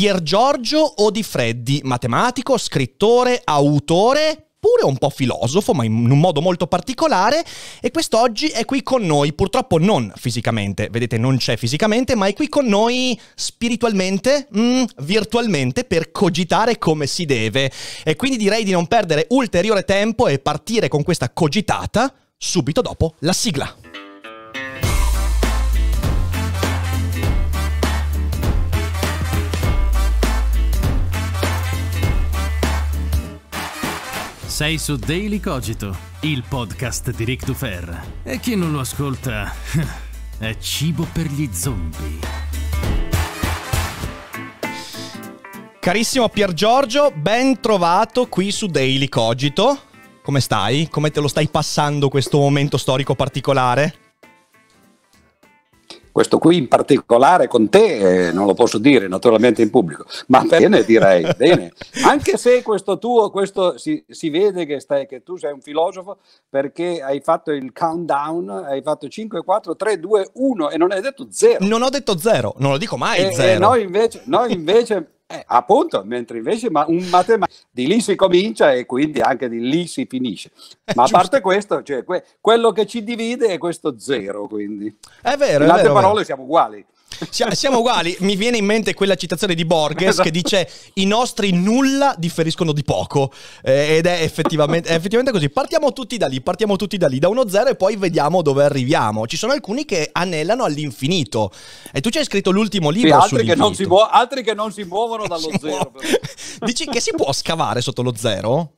Pier Giorgio Odifreddi, matematico, scrittore, autore, pure un po' filosofo, ma in un modo molto particolare, e quest'oggi è qui con noi, purtroppo non fisicamente, vedete non c'è fisicamente, ma è qui con noi spiritualmente, mm, virtualmente, per cogitare come si deve. E quindi direi di non perdere ulteriore tempo e partire con questa cogitata subito dopo la sigla. Sei su Daily Cogito, il podcast di Rick Dufer. E chi non lo ascolta è cibo per gli zombie. Carissimo Pier Giorgio, ben trovato qui su Daily Cogito. Come stai? Come te lo stai passando questo momento storico particolare? questo qui in particolare con te eh, non lo posso dire naturalmente in pubblico, ma bene direi, bene. Anche se questo tuo, questo si, si vede che, stai, che, tu sei un filosofo perché hai fatto il countdown, hai fatto 5, 4, 3, 2, 1 e non hai detto 0. Non ho detto 0, non lo dico mai 0. Noi invece... Noi invece eh, appunto, mentre invece ma un matematico di lì si comincia e quindi anche di lì si finisce. Eh, ma a parte questo, cioè, que- quello che ci divide è questo zero. Quindi. È vero. In altre parole vero. siamo uguali. Siamo uguali. Mi viene in mente quella citazione di Borges esatto. che dice: I nostri nulla differiscono di poco. Eh, ed è effettivamente, è effettivamente, così. Partiamo tutti da lì, partiamo tutti da lì, da 1-0 e poi vediamo dove arriviamo. Ci sono alcuni che anellano all'infinito. E tu ci hai scritto l'ultimo libro. Sì, altri, che muo- altri, che non si muovono dallo si zero. Muo- Dici che si può scavare sotto lo zero?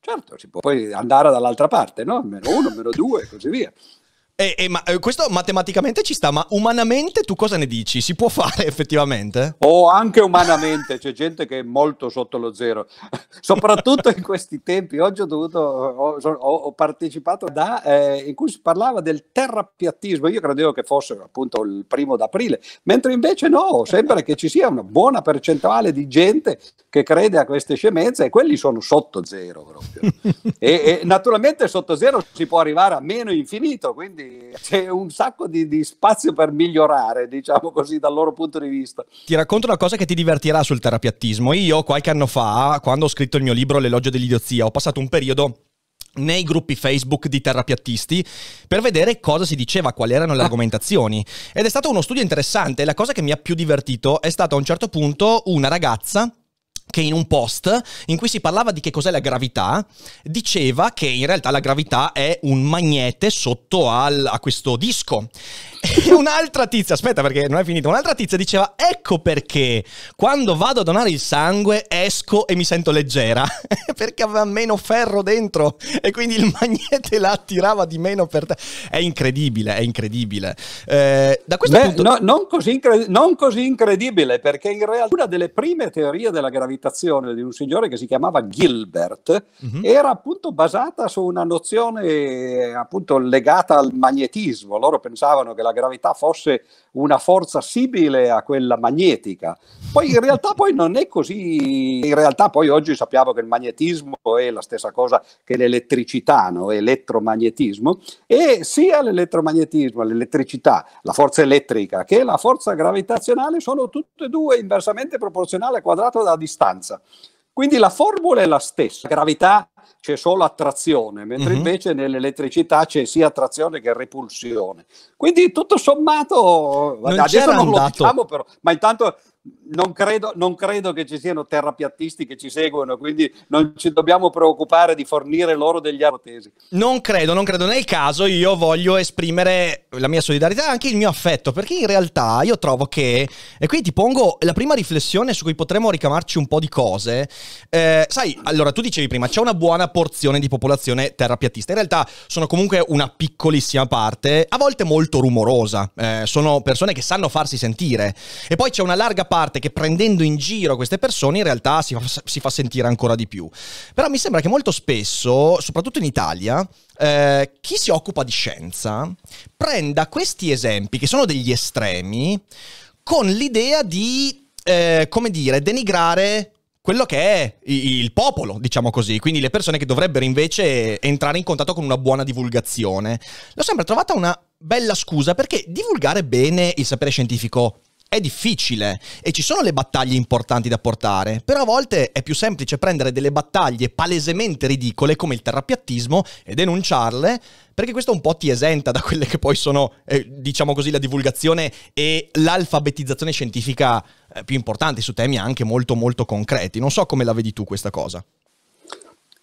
Certo, si può poi andare dall'altra parte, no? Meno uno, meno due e così via. E, e, ma, questo matematicamente ci sta, ma umanamente tu cosa ne dici? Si può fare effettivamente? O oh, anche umanamente, c'è gente che è molto sotto lo zero, soprattutto in questi tempi. Oggi ho, dovuto, ho, ho partecipato da, eh, in cui si parlava del terrapiattismo, io credevo che fosse appunto il primo d'aprile, mentre invece no, sembra che ci sia una buona percentuale di gente che crede a queste scemenze e quelli sono sotto zero proprio. e, e naturalmente sotto zero si può arrivare a meno infinito, quindi c'è un sacco di, di, spazio per migliorare, diciamo così, dal loro punto di vista. Ti racconto una cosa che ti divertirà sul terapiattismo. Io qualche anno fa, quando ho scritto il mio libro L'elogio dell'idiozia, ho passato un periodo nei gruppi Facebook di terrapiattisti per vedere cosa si diceva, quali erano le argomentazioni. Ed è stato uno studio interessante. La cosa che mi ha più divertito è stata a un certo punto una ragazza che in un post in cui si parlava di che cos'è la gravità, diceva che in realtà la gravità è un magnete sotto al, a questo disco. E un'altra tizia, aspetta perché non è finita, un'altra tizia diceva ecco perché quando vado a donare il sangue esco e mi sento leggera, perché aveva meno ferro dentro e quindi il magnete la attirava di meno per te. È incredibile, è incredibile. Eh, da questo Beh, punto... No, non, così incre- non così incredibile perché in realtà una delle prime teorie della gravità citazione di un signore che si chiamava Gilbert, mm-hmm. era appunto basata su una nozione appunto legata al magnetismo. Loro pensavano che la gravità fosse una forza simile a quella magnetica. Poi in realtà poi non è così, in realtà poi oggi sappiamo che il magnetismo è la stessa cosa che l'elettricità, no? elettromagnetismo, e sia l'elettromagnetismo, l'elettricità, la forza elettrica che la forza gravitazionale sono tutte e due inversamente proporzionali al quadrato della distanza. Quindi la formula è la stessa, gravità c'è solo attrazione, mentre mm-hmm. invece nell'elettricità c'è sia attrazione che repulsione. Quindi tutto sommato, non adesso non andato. lo diciamo però, ma intanto non credo, non credo, che ci siano terrapiattisti che ci seguono, quindi non ci dobbiamo preoccupare di fornire loro degli arotesi. Non credo, non credo. Nel caso io voglio esprimere la mia solidarietà e anche il mio affetto, perché in realtà io trovo che, e qui ti pongo la prima riflessione su cui potremmo ricamarci un po' di cose. Eh, sai, allora tu dicevi prima, c'è una buona porzione di popolazione terrapiattista, in realtà sono comunque una piccolissima parte, a volte molto rumorosa, eh, sono persone che sanno farsi sentire. E poi c'è una larga parte parte che prendendo in giro queste persone in realtà si fa, si fa sentire ancora di più. Però mi sembra che molto spesso, soprattutto in Italia, eh, chi si occupa di scienza prenda questi esempi, che sono degli estremi, con l'idea di, eh, come dire, denigrare quello che è il popolo, diciamo così, quindi le persone che dovrebbero invece entrare in contatto con una buona divulgazione. L'ho sempre trovata una bella scusa perché divulgare bene il sapere scientifico è difficile e ci sono le battaglie importanti da portare, però a volte è più semplice prendere delle battaglie palesemente ridicole come il terrapiattismo e denunciarle perché questo un po' ti esenta da quelle che poi sono, eh, diciamo così, la divulgazione e l'alfabetizzazione scientifica eh, più importanti su temi anche molto molto concreti. Non so come la vedi tu questa cosa.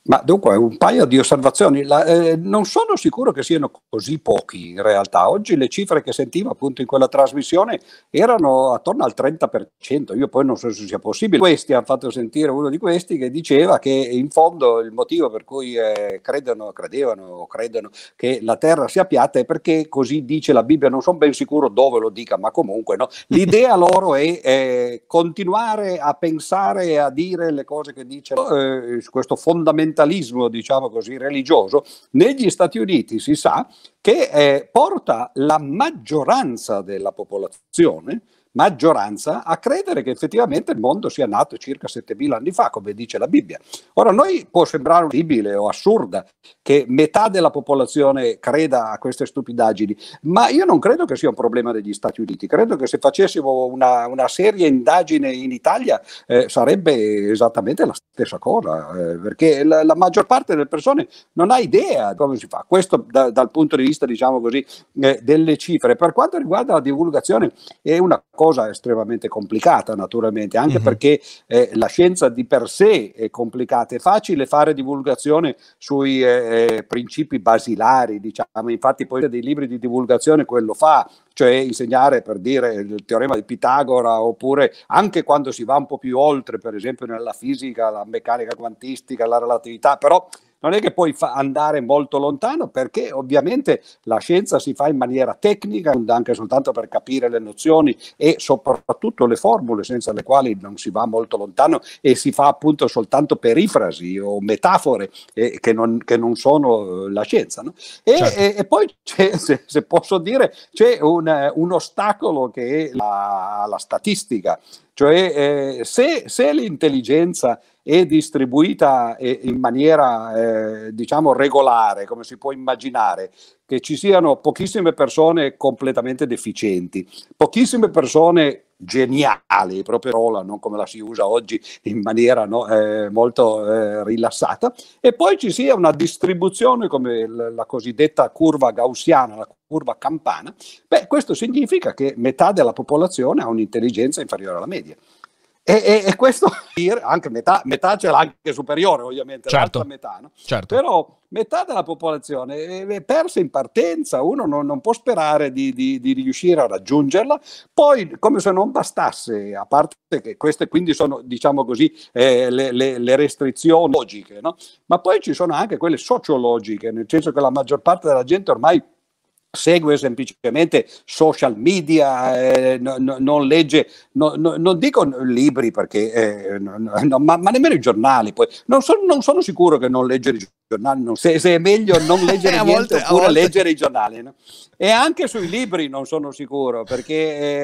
Ma dunque un paio di osservazioni, La, eh, non sono sicuro che siano così pochi in realtà, oggi le cifre che sentivo appunto in quella trasmissione erano attorno al 30%, io poi non so se sia possibile, questi hanno fatto sentire uno di questi che diceva che in fondo il motivo per cui eh, credono, credevano, o credono che la terra sia piatta è perché così dice la Bibbia, non sono ben sicuro dove lo dica, ma comunque no? l'idea loro è eh, continuare a pensare e a dire le cose che dice eh, questo fondamentale fondamentalismo, diciamo così, religioso, negli Stati Uniti si sa che eh, porta la maggioranza della popolazione maggioranza a credere che effettivamente il mondo sia nato circa 7000 anni fa, come dice la Bibbia. Ora, a noi può sembrare orribile o assurda che metà della popolazione creda a queste stupidaggini, ma io non credo che sia un problema degli Stati Uniti. Credo che se facessimo una, una seria indagine in Italia eh, sarebbe esattamente la stessa cosa, eh, perché la, la, maggior parte delle persone non ha idea di come si fa. Questo da, dal punto di vista, diciamo così, eh, delle cifre. Per quanto riguarda la divulgazione, è una cosa cosa estremamente complicata naturalmente, anche mm-hmm. perché eh, la scienza di per sé è complicata, è facile fare divulgazione sui eh, eh, principi basilari, diciamo, infatti poi dei libri di divulgazione quello fa, cioè insegnare per dire il teorema di Pitagora oppure anche quando si va un po' più oltre, per esempio nella fisica, la meccanica quantistica, la relatività, però non è che puoi fa- andare molto lontano perché ovviamente la scienza si fa in maniera tecnica, anche soltanto per capire le nozioni e soprattutto le formule senza le quali non si va molto lontano e si fa appunto soltanto perifrasi o metafore eh, che, non, che, non, sono eh, la scienza. No? E, certo. e, e, poi se, se, posso dire, c'è un, un ostacolo che è la, la statistica. Cioè, eh, se, se l'intelligenza e distribuita in maniera eh, diciamo regolare, come si può immaginare, che ci siano pochissime persone completamente deficienti, pochissime persone geniali, proprio parola, non come la si usa oggi in maniera no, eh, molto eh, rilassata, e poi ci sia una distribuzione come la cosiddetta curva gaussiana, la curva campana, beh, questo significa che metà della popolazione ha un'intelligenza inferiore alla media. E, e, e, questo anche metà, metà ce l'ha anche superiore, ovviamente, certo, metà, no? certo. però metà della popolazione è persa in partenza, uno non, non può sperare di, di, di, riuscire a raggiungerla. Poi, come se non bastasse, a parte che queste quindi sono, diciamo così, eh, le, le, le, restrizioni logiche, no? ma poi ci sono anche quelle sociologiche, nel senso che la maggior parte della gente ormai segue semplicemente social media, eh, no, no, non legge, no, non dico libri perché, eh, ma, ma, nemmeno i giornali. Poi. Non, son, non, sono sicuro che non leggere i giornali, se, se, è meglio non leggere niente volte, oppure leggere i giornali. E anche sui libri non sono sicuro perché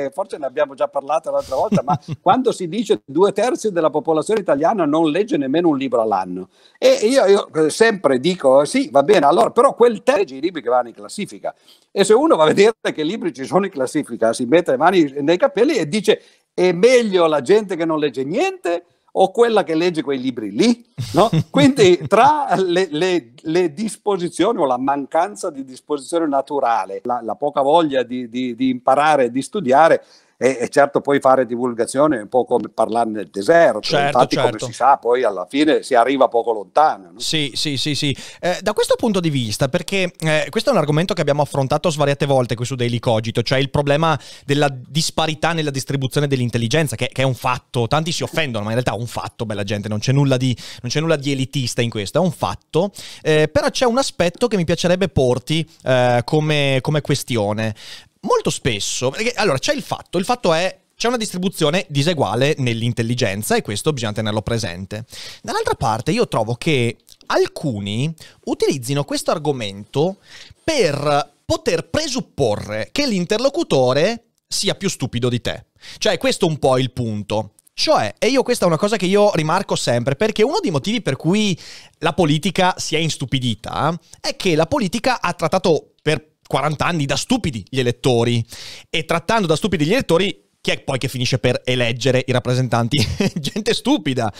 eh, forse ne abbiamo già parlato l'altra volta, ma quando si dice due terzi della popolazione italiana non legge nemmeno un libro all'anno. E io, io sempre dico sì, va bene, allora però quel terzo i libri che vanno in classifica. E se uno va a vedere che libri ci sono in classifica, si mette le mani nei capelli e dice è meglio la gente che non legge niente o quella che legge quei libri lì. No? Quindi tra le, le, le, disposizioni o la mancanza di disposizione naturale, la, la poca voglia di, di, di imparare, di studiare, e, e, certo poi fare divulgazione è un po' come parlare nel deserto, certo, infatti certo. come si sa poi alla fine si arriva poco lontano. No? Sì, sì, sì, sì. Eh, da questo punto di vista, perché eh, questo è un argomento che abbiamo affrontato svariate volte qui su Daily Cogito, cioè il problema della disparità nella distribuzione dell'intelligenza, che, che è un fatto, tanti si offendono, ma in realtà è un fatto, bella gente, non c'è nulla di, c'è nulla di elitista in questo, è un fatto, eh, però c'è un aspetto che mi piacerebbe porti eh, come, come, questione molto spesso, perché, allora c'è il fatto, il fatto è c'è una distribuzione diseguale nell'intelligenza e questo bisogna tenerlo presente. Dall'altra parte io trovo che alcuni utilizzino questo argomento per poter presupporre che l'interlocutore sia più stupido di te. Cioè questo è un po' il punto. Cioè, e io questa è una cosa che io rimarco sempre, perché uno dei motivi per cui la politica si è instupidita è che la politica ha trattato per 40 anni da stupidi gli elettori e trattando da stupidi gli elettori chi è poi che finisce per eleggere i rappresentanti? Gente stupida.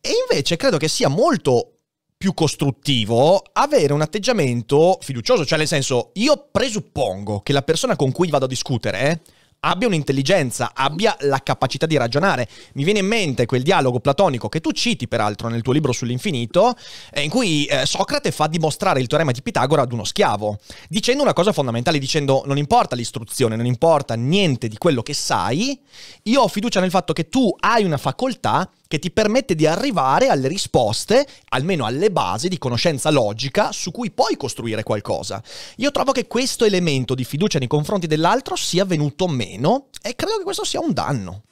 E invece credo che sia molto più costruttivo avere un atteggiamento fiducioso, cioè nel senso io presuppongo che la persona con cui vado a discutere abbia un'intelligenza, abbia la capacità di ragionare. Mi viene in mente quel dialogo platonico che tu citi peraltro nel tuo libro sull'infinito, eh, in cui eh, Socrate fa dimostrare il teorema di Pitagora ad uno schiavo, dicendo una cosa fondamentale, dicendo non importa l'istruzione, non importa niente di quello che sai, io ho fiducia nel fatto che tu hai una facoltà che ti permette di arrivare alle risposte, almeno alle basi di conoscenza logica su cui puoi costruire qualcosa. Io trovo che questo elemento di fiducia nei confronti dell'altro sia venuto meno e credo che questo sia un danno.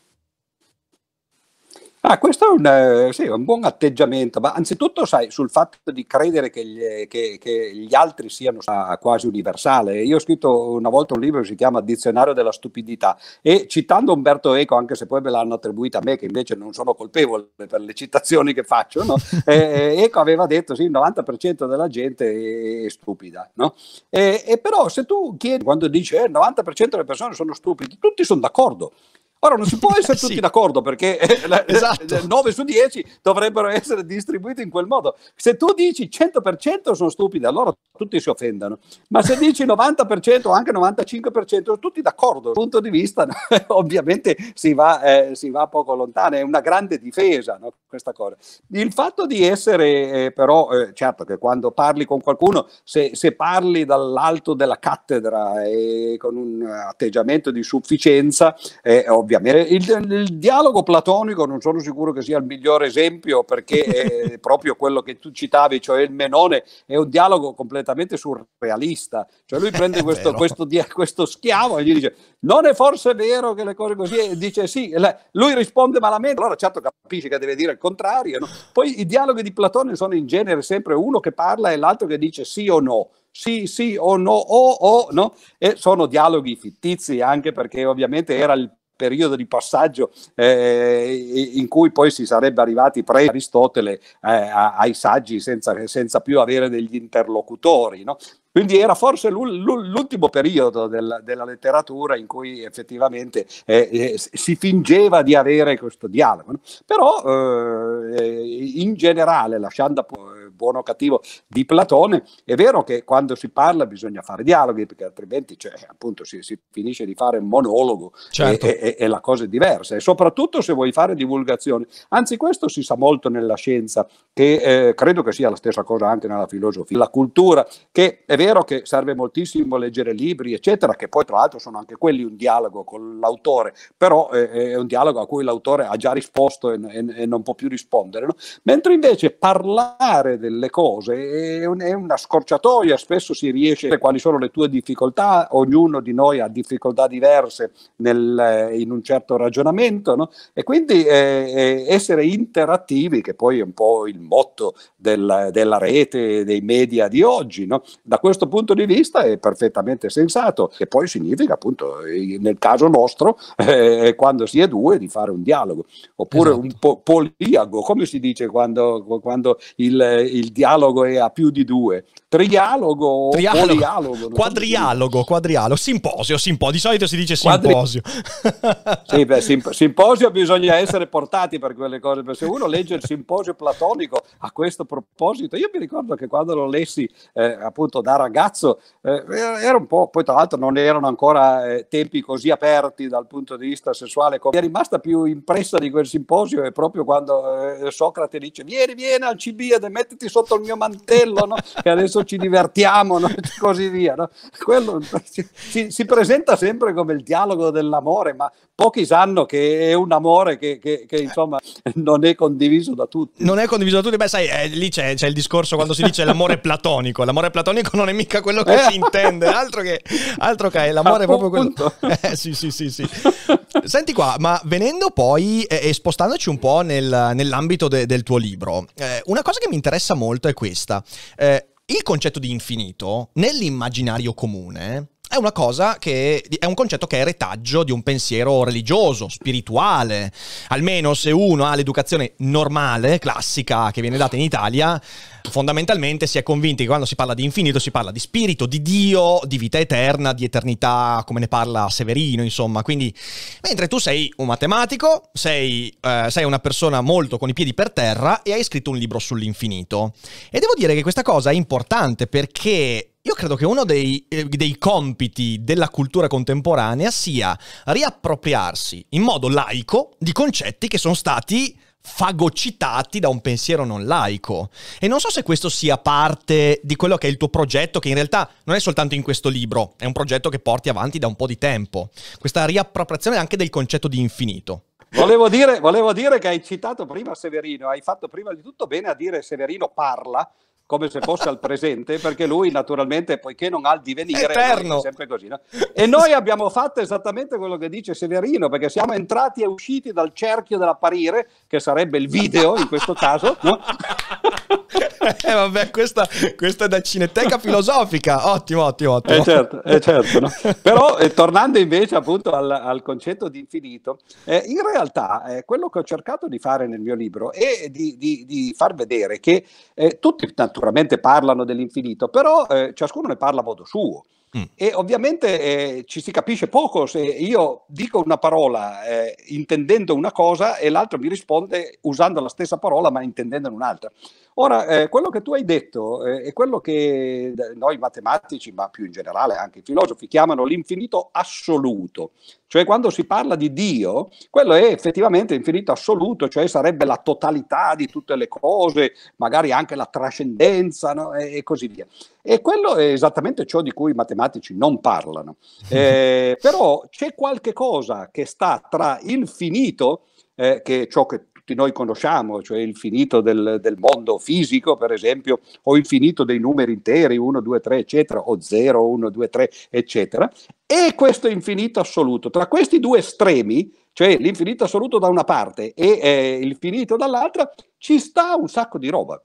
Ah, questo è un, eh, sì, un, buon atteggiamento, ma anzitutto sai, sul fatto di credere che gli, che, che gli, altri siano quasi universale. Io ho scritto una volta un libro che si chiama Dizionario della stupidità e citando Umberto Eco, anche se poi me l'hanno attribuita a me, che invece non sono colpevole per le citazioni che faccio, no? Eh, eh, Eco aveva detto sì, il 90% della gente è stupida. No? E, eh, e però se tu chiedi, quando dici eh, il 90% delle persone sono stupide, tutti sono d'accordo. Ora non si può essere tutti sì. d'accordo perché eh, esatto. 9 su 10 dovrebbero essere distribuiti in quel modo. Se tu dici 100% sono stupidi, allora tutti si offendano, ma se dici 90% o anche 95% sono tutti d'accordo. Dal punto di vista ovviamente si va, eh, si va, poco lontano, è una grande difesa no? questa cosa. Il fatto di essere eh, però, eh, certo che quando parli con qualcuno, se, se parli dall'alto della cattedra e con un atteggiamento di sufficienza, eh, ovviamente ovviamente. Eh, il, il, dialogo platonico non sono sicuro che sia il migliore esempio perché è proprio quello che tu citavi, cioè il Menone, è un dialogo completamente surrealista. Cioè lui prende questo, questo, questo, schiavo e gli dice non è forse vero che le cose così? E dice sì, e lui risponde malamente, allora certo capisci che deve dire il contrario. No? Poi i dialoghi di Platone sono in genere sempre uno che parla e l'altro che dice sì o no sì, sì o no, o, oh, oh, no? E sono dialoghi fittizi anche perché ovviamente era il periodo di passaggio eh, in cui poi si sarebbe arrivati pre-Aristotele eh, ai saggi senza, senza, più avere degli interlocutori. No? Quindi era forse l'ultimo periodo della, della, letteratura in cui effettivamente eh, eh si fingeva di avere questo dialogo. No? Però eh, in generale, lasciando appunto buono o cattivo di Platone, è vero che quando si parla bisogna fare dialoghi, perché altrimenti cioè, appunto, si, si, finisce di fare un monologo certo. e, e, e, la cosa è diversa. E soprattutto se vuoi fare divulgazione. Anzi, questo si sa molto nella scienza, che eh, credo che sia la stessa cosa anche nella filosofia, la cultura, che è vero che serve moltissimo leggere libri, eccetera, che poi tra l'altro sono anche quelli un dialogo con l'autore, però eh, è un dialogo a cui l'autore ha già risposto e, e non può più rispondere. No? Mentre invece parlare del delle cose è, un, è una scorciatoia, spesso si riesce a capire quali sono le tue difficoltà, ognuno di noi ha difficoltà diverse nel, eh, in un certo ragionamento no? e quindi eh, eh, essere interattivi, che poi è un po' il motto del, della rete, dei media di oggi, no? da questo punto di vista è perfettamente sensato, e poi significa appunto eh, nel caso nostro, eh, quando si è due, di fare un dialogo, oppure esatto. un po- poliago, come si dice quando, quando il, il dialogo è a più di due. Trialogo, trialogo. polialogo. Quadrialogo, so. quadrialogo, simposio, simposio, di solito si dice simposio. Quadri... sì, beh, sim- simposio bisogna essere portati per quelle cose, se uno legge il simposio platonico a questo proposito, io mi ricordo che quando lo lessi eh, appunto da ragazzo, eh, era un po', poi tra l'altro non erano ancora eh, tempi così aperti dal punto di vista sessuale, mi è rimasta più impressa di quel simposio è proprio quando eh, Socrate dice vieni, vieni al Cibia, mettiti metti sotto il mio mantello, no? che adesso ci divertiamo, no? così via. No? Quello si, si, presenta sempre come il dialogo dell'amore, ma pochi sanno che è un amore che, che, che, eh. insomma non è condiviso da tutti. Non è condiviso da tutti, beh sai, eh, lì c'è, c'è, il discorso quando si dice l'amore platonico, l'amore platonico non è mica quello che si intende, altro che, altro che l'amore è proprio quello. Eh, sì, sì, sì, sì. Senti qua, ma venendo poi e eh, spostandoci un po' nel, nell'ambito de, del tuo libro, eh, una cosa che mi interessa molto è questa. Eh, il concetto di infinito nell'immaginario comune è una cosa che è un concetto che è retaggio di un pensiero religioso, spirituale. Almeno se uno ha l'educazione normale, classica, che viene data in Italia, fondamentalmente si è convinti che quando si parla di infinito si parla di spirito, di Dio, di vita eterna, di eternità, come ne parla Severino, insomma. Quindi, mentre tu sei un matematico, sei, eh, sei una persona molto con i piedi per terra e hai scritto un libro sull'infinito. E devo dire che questa cosa è importante perché io credo che uno dei, eh, dei, compiti della cultura contemporanea sia riappropriarsi in modo laico di concetti che sono stati fagocitati da un pensiero non laico. E non so se questo sia parte di quello che è il tuo progetto, che in realtà non è soltanto in questo libro, è un progetto che porti avanti da un po' di tempo. Questa riappropriazione anche del concetto di infinito. Volevo dire, volevo dire, che hai citato prima Severino, hai fatto prima di tutto bene a dire Severino parla, come se fosse al presente, perché lui naturalmente, poiché non ha il divenire, è sempre così. No? E noi abbiamo fatto esattamente quello che dice Severino, perché siamo entrati e usciti dal cerchio dell'apparire, che sarebbe il video in questo caso, no? eh, vabbè, questa, questa, è da cineteca filosofica. Ottimo, ottimo, ottimo. Eh certo, eh certo no? Però eh, tornando invece appunto al, al concetto di infinito, eh, in realtà eh, quello che ho cercato di fare nel mio libro è di, di, di far vedere che eh, tutti naturalmente parlano dell'infinito, però ciascuno ne parla a modo suo. Mm. E ovviamente eh, ci si capisce poco se io dico una parola eh, intendendo una cosa e l'altro mi risponde usando la stessa parola ma intendendo un'altra. Ora, eh, quello che tu hai detto eh, è quello che eh, noi matematici, ma più in generale anche i filosofi, chiamano l'infinito assoluto. Cioè quando si parla di Dio, quello è effettivamente infinito assoluto, cioè sarebbe la totalità di tutte le cose, magari anche la trascendenza no? e, e, così via. E quello è esattamente ciò di cui i matematici non parlano. Eh, però c'è qualche cosa che sta tra infinito, eh, che è ciò che tutti noi conosciamo, cioè il finito del, del mondo fisico, per esempio, o il finito dei numeri interi, 1, 2, 3, eccetera, o 0, 1, 2, 3, eccetera, e questo infinito assoluto. Tra questi due estremi, cioè l'infinito assoluto da una parte e eh, il finito dall'altra, ci sta un sacco di roba.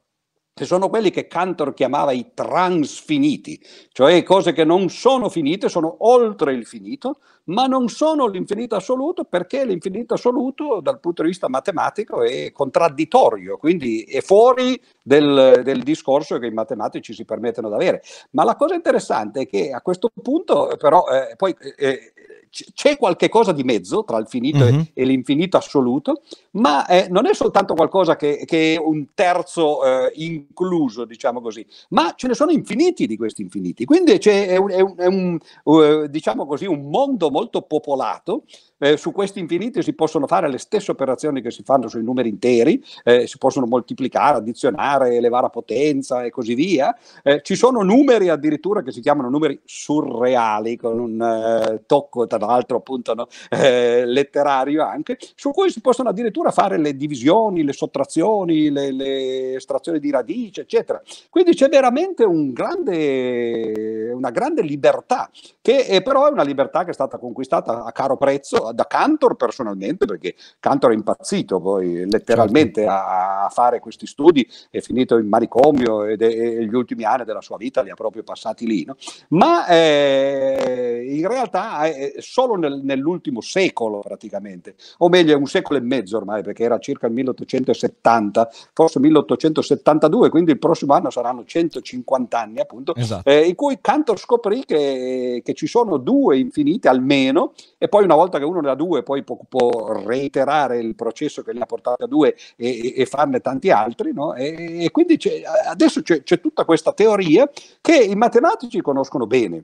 Ci sono quelli che Cantor chiamava i transfiniti, cioè cose che non sono finite, sono oltre il finito, ma non sono l'infinito assoluto perché l'infinito assoluto dal punto di vista matematico è contraddittorio, quindi è fuori del, del discorso che i matematici si permettono di avere. Ma la cosa interessante è che a questo punto però eh, poi eh, eh c'è qualche cosa di mezzo tra il finito mm-hmm. e l'infinito assoluto, ma eh, non è soltanto qualcosa che, che è un terzo eh, incluso, diciamo così, ma ce ne sono infiniti di questi infiniti. Quindi è un, è un, è un, uh, diciamo così, un mondo molto popolato eh, su questi infiniti si possono fare le stesse operazioni che si fanno sui numeri interi, eh, si possono moltiplicare, addizionare, elevare a potenza e così via. Eh, ci sono numeri addirittura che si chiamano numeri surreali, con un eh, tocco tra l'altro appunto no? Eh, letterario anche, su cui si possono addirittura addirittura fare le divisioni, le sottrazioni, le, le estrazioni di radice, eccetera. Quindi c'è veramente un grande, una grande libertà, che è, eh, però è una libertà che è stata conquistata a caro prezzo eh, da Cantor personalmente, perché Cantor è impazzito poi letteralmente certo. a, fare questi studi, è finito in manicomio e gli ultimi anni della sua vita li ha proprio passati lì. No? Ma eh, in realtà è solo nel, nell'ultimo secolo praticamente, o meglio è un secolo e mezzo ormai ormai perché era circa il 1870, forse 1872, quindi il prossimo anno saranno 150 anni appunto, esatto. eh, in cui Cantor scoprì che, che, ci sono due infinite almeno e poi una volta che uno ne ha due poi può, può reiterare il processo che ne ha portato a due e, e, e farne tanti altri no? e, e quindi c'è, adesso c'è, c'è tutta questa teoria che i matematici conoscono bene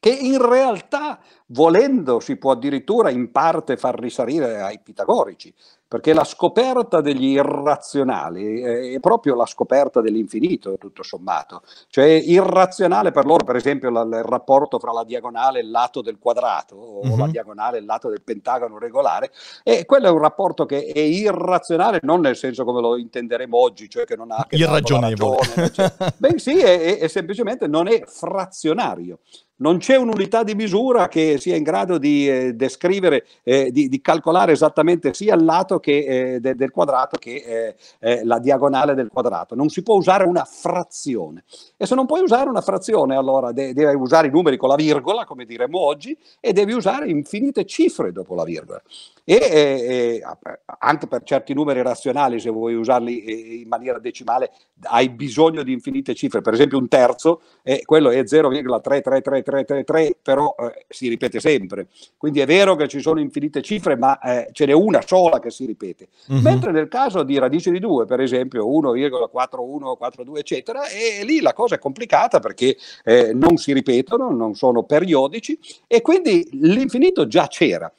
che in realtà, volendo, si può addirittura in parte far risalire ai pitagorici, perché la scoperta degli irrazionali è proprio la scoperta dell'infinito, tutto sommato. Cioè irrazionale per loro, per esempio, la, il rapporto fra la diagonale e il lato del quadrato, o mm-hmm. la mhm. diagonale e il lato del pentagono regolare, e quello è un rapporto che è irrazionale, non nel senso come lo intenderemo oggi, cioè che non ha... Che Irragionevole. Ragione, cioè, bensì è, è, è semplicemente non è frazionario non c'è un'unità di misura che sia in grado di eh, descrivere, eh, di, di, calcolare esattamente sia il lato che, eh, de, del quadrato che eh, eh, la diagonale del quadrato. Non si può usare una frazione. E se non puoi usare una frazione, allora de- devi usare i numeri con la virgola, come diremmo oggi, e devi usare infinite cifre dopo la virgola. E, e eh, anche per certi numeri razionali, se vuoi usarli in maniera decimale, hai bisogno di infinite cifre. Per esempio un terzo, quello è 0,3333 333, però eh, si ripete sempre. Quindi è vero che ci sono infinite cifre, ma eh, ce n'è una sola che si ripete. Mm-hmm. Mentre nel caso di radice di 2, per esempio 1,4142, eccetera, e, lì la cosa è complicata perché eh, non si ripetono, non sono periodici e quindi l'infinito già c'era.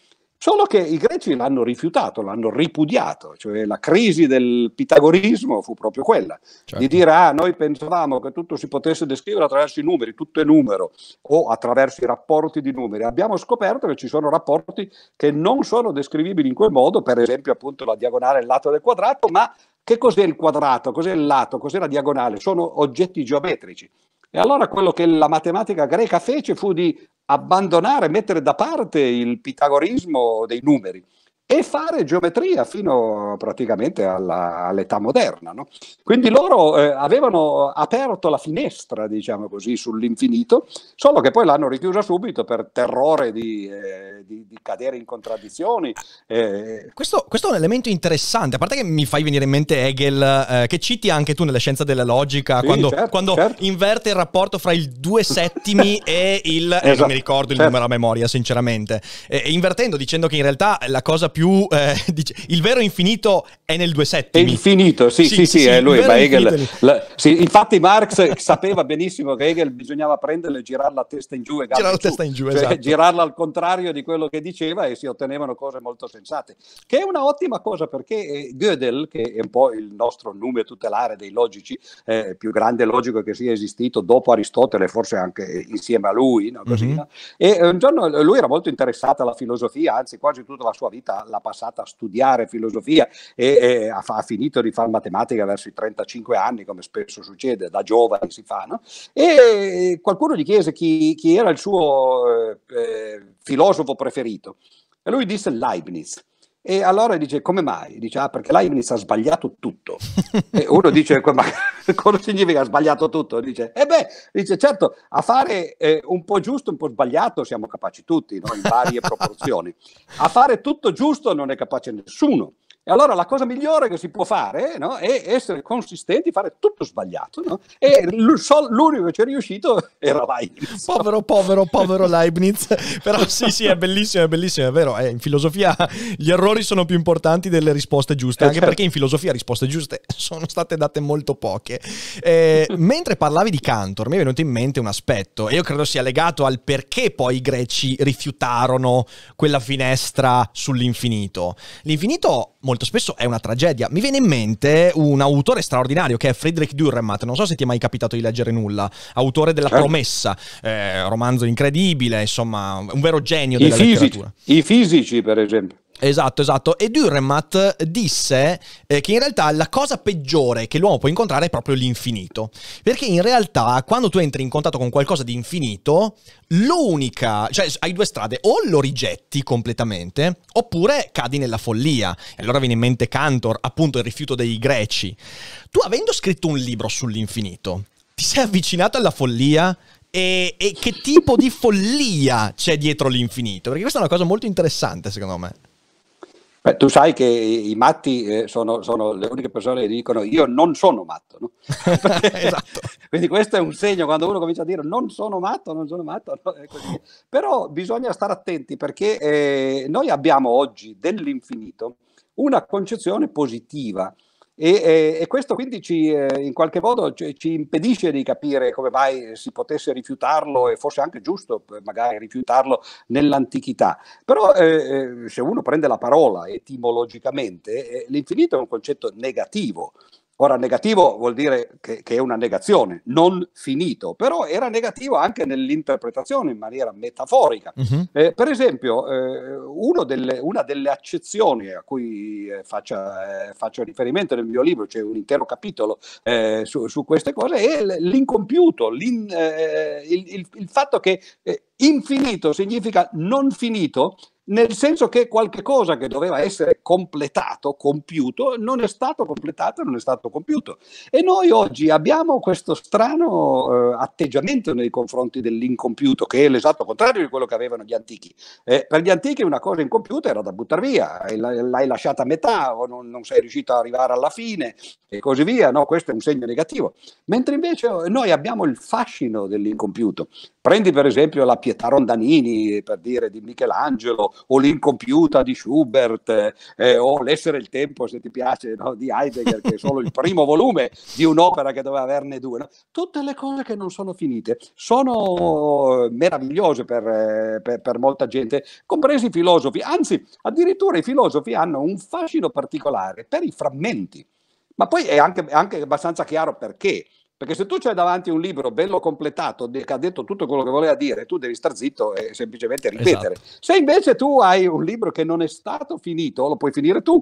Solo che i greci l'hanno rifiutato, l'hanno ripudiato, cioè la crisi del pitagorismo fu proprio quella, certo. di dire ah noi pensavamo che tutto si potesse descrivere attraverso i numeri, tutto è numero, o attraverso i rapporti di numeri. Abbiamo scoperto che ci sono rapporti che non sono descrivibili in quel modo, per esempio appunto la diagonale e il lato del quadrato, ma che cos'è il quadrato, cos'è il lato, cos'è la diagonale? Sono oggetti geometrici. E allora quello che la matematica greca fece fu di abbandonare, mettere da parte il pitagorismo dei numeri e fare geometria fino praticamente alla, all'età moderna. No? Quindi loro eh, avevano aperto la finestra, diciamo così, sull'infinito, solo che poi l'hanno richiusa subito per terrore di, eh, di, di cadere in contraddizioni. Eh. eh. Questo, questo, è un elemento interessante, a parte che mi fai venire in mente Hegel, eh, che citi anche tu nella scienza della logica, sì, quando, certo, quando certo. inverte il rapporto fra il 2 settimi e il... Eh, esatto, non mi ricordo il certo. numero a memoria, sinceramente. invertendo, dicendo che in realtà la cosa più più... Eh, dice, il vero infinito è nel due È infinito, sì, sì, sì, sì, sì eh, lui, ma Hegel... La, sì, infatti Marx sapeva benissimo che Hegel bisognava prenderlo e girare la testa in giù. E girarla a testa in giù, cioè, esatto. Girarla al contrario di quello che diceva e si ottenevano cose molto sensate. Che è una ottima cosa perché eh, Gödel, che è un po' il nostro nome tutelare dei logici, eh, più grande logico che sia esistito dopo Aristotele, forse anche eh, insieme a lui, no? Così, mm-hmm. no? e eh, un giorno lui era molto interessato alla filosofia, anzi quasi tutta la sua vita l'ha, passata a studiare filosofia e, e ha, ha, finito di fare matematica verso i 35 anni, come spesso succede, da giovani si fa, no? e qualcuno gli chiese chi, chi era il suo eh, eh filosofo preferito e lui disse Leibniz. E allora dice, come mai? Dice, ah, perché Leibniz ha sbagliato tutto. e uno dice, ma cosa significa ha sbagliato tutto? Dice, E eh beh, dice, certo, a fare eh, un po' giusto, un po' sbagliato siamo capaci tutti, no? in varie proporzioni. A fare tutto giusto non è capace nessuno. E allora la cosa migliore che si può fare no, è essere consistenti, fare tutto sbagliato. No? E l'unico che ci è riuscito era Leibniz. Povero, povero, povero Leibniz. Però sì, sì, è bellissimo, è bellissimo, è vero. Eh, in filosofia gli errori sono più importanti delle risposte giuste, eh, anche perché certo. in filosofia risposte giuste sono state date molto poche. Eh, mentre parlavi di Cantor, mi è venuto in mente un aspetto, e io credo sia legato al perché poi i greci rifiutarono quella finestra sull'infinito. L'infinito molto spesso è una tragedia. Mi viene in mente un autore straordinario che è Friedrich Dürrenmatt, non so se ti è mai capitato di leggere nulla, autore della certo. Promessa, eh, romanzo incredibile, insomma, un vero genio I della fisici, I fisici, per esempio. Esatto, esatto. E Dürremat disse eh, che in realtà la cosa peggiore che l'uomo può incontrare è proprio l'infinito. Perché in realtà quando tu entri in contatto con qualcosa di infinito, l'unica, cioè hai due strade, o lo rigetti completamente, oppure cadi nella follia. E allora viene in mente Cantor, appunto il rifiuto dei greci. Tu avendo scritto un libro sull'infinito, ti sei avvicinato alla follia? E, e che tipo di follia c'è dietro l'infinito? Perché questa è una cosa molto interessante, secondo me. Beh, tu sai che i matti eh, sono, sono, le uniche persone che dicono io non sono matto. No? esatto. Quindi questo è un segno quando uno comincia a dire non sono matto, non sono matto. No? Però bisogna stare attenti perché eh, noi abbiamo oggi dell'infinito una concezione positiva e, e, questo quindi ci, eh, in qualche modo ci, ci, impedisce di capire come mai si potesse rifiutarlo e fosse anche giusto eh, magari rifiutarlo nell'antichità. Però eh, eh, se uno prende la parola etimologicamente, eh, l'infinito è un concetto negativo. Ora, negativo vuol dire che, che, è una negazione, non finito, però era negativo anche nell'interpretazione in maniera metaforica. Uh-huh. Eh, per esempio, eh, delle, una delle accezioni a cui eh, faccia, eh, faccio riferimento nel mio libro, c'è cioè un intero capitolo eh, su, su, queste cose, è l'incompiuto, l'in, eh, il, il, il, fatto che Infinito significa non finito, nel senso che qualche cosa che doveva essere completato, compiuto, non è stato completato, non è stato compiuto. E noi oggi abbiamo questo strano eh, atteggiamento nei confronti dell'incompiuto, che è l'esatto contrario di quello che avevano gli antichi. Eh, per gli antichi una cosa incompiuta era da buttare via, l'hai lasciata a metà o non, non sei riuscito ad arrivare alla fine e così via. No, questo è un segno negativo. Mentre invece noi abbiamo il fascino dell'incompiuto. Prendi per esempio la pietà Pietà Rondanini, per dire, di Michelangelo, o l'incompiuta di Schubert, eh, o l'essere il tempo, se ti piace, no? di Heidegger, che è solo il primo volume di un'opera che doveva averne due. No? Tutte le cose che non sono finite sono meravigliose per, per, per molta gente, compresi i filosofi, anzi addirittura i filosofi hanno un fascino particolare per i frammenti. Ma poi è anche, è anche abbastanza chiaro perché perché se tu c'hai davanti un libro bello completato, che ha detto tutto quello che voleva dire, tu devi star zitto e semplicemente ripetere. Esatto. Se invece tu hai un libro che non è stato finito, lo puoi finire tu.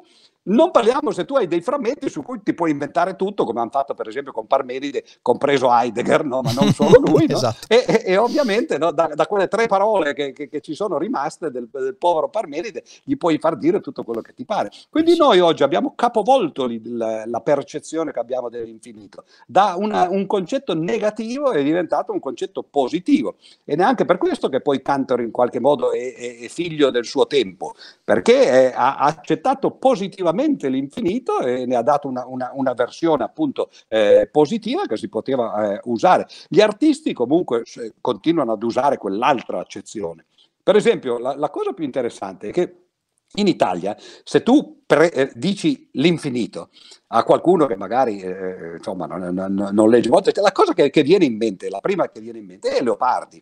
Non parliamo se tu hai dei frammenti su cui ti puoi inventare tutto, come hanno fatto per esempio con Parmenide, compreso Heidegger, no? ma non solo lui. No? esatto. e, e, e, ovviamente no? da, da, quelle tre parole che, che, che ci sono rimaste del, del, povero Parmenide, gli puoi far dire tutto quello che ti pare. Quindi noi oggi abbiamo capovolto la, la percezione che abbiamo dell'infinito. Da una, un concetto negativo è diventato un concetto positivo. E neanche per questo che poi Cantor in qualche modo è, è, è figlio del suo tempo, perché è, ha accettato positivamente veramente l'infinito e ne ha dato una, una, una versione appunto eh, positiva che si poteva eh, usare. Gli artisti comunque continuano ad usare quell'altra accezione. Per esempio, la, la cosa più interessante è che in Italia, se tu pre- eh, dici l'infinito a qualcuno che magari eh, insomma, non, non, non, legge molto, la cosa che, che, viene in mente, la prima che viene in mente è Leopardi.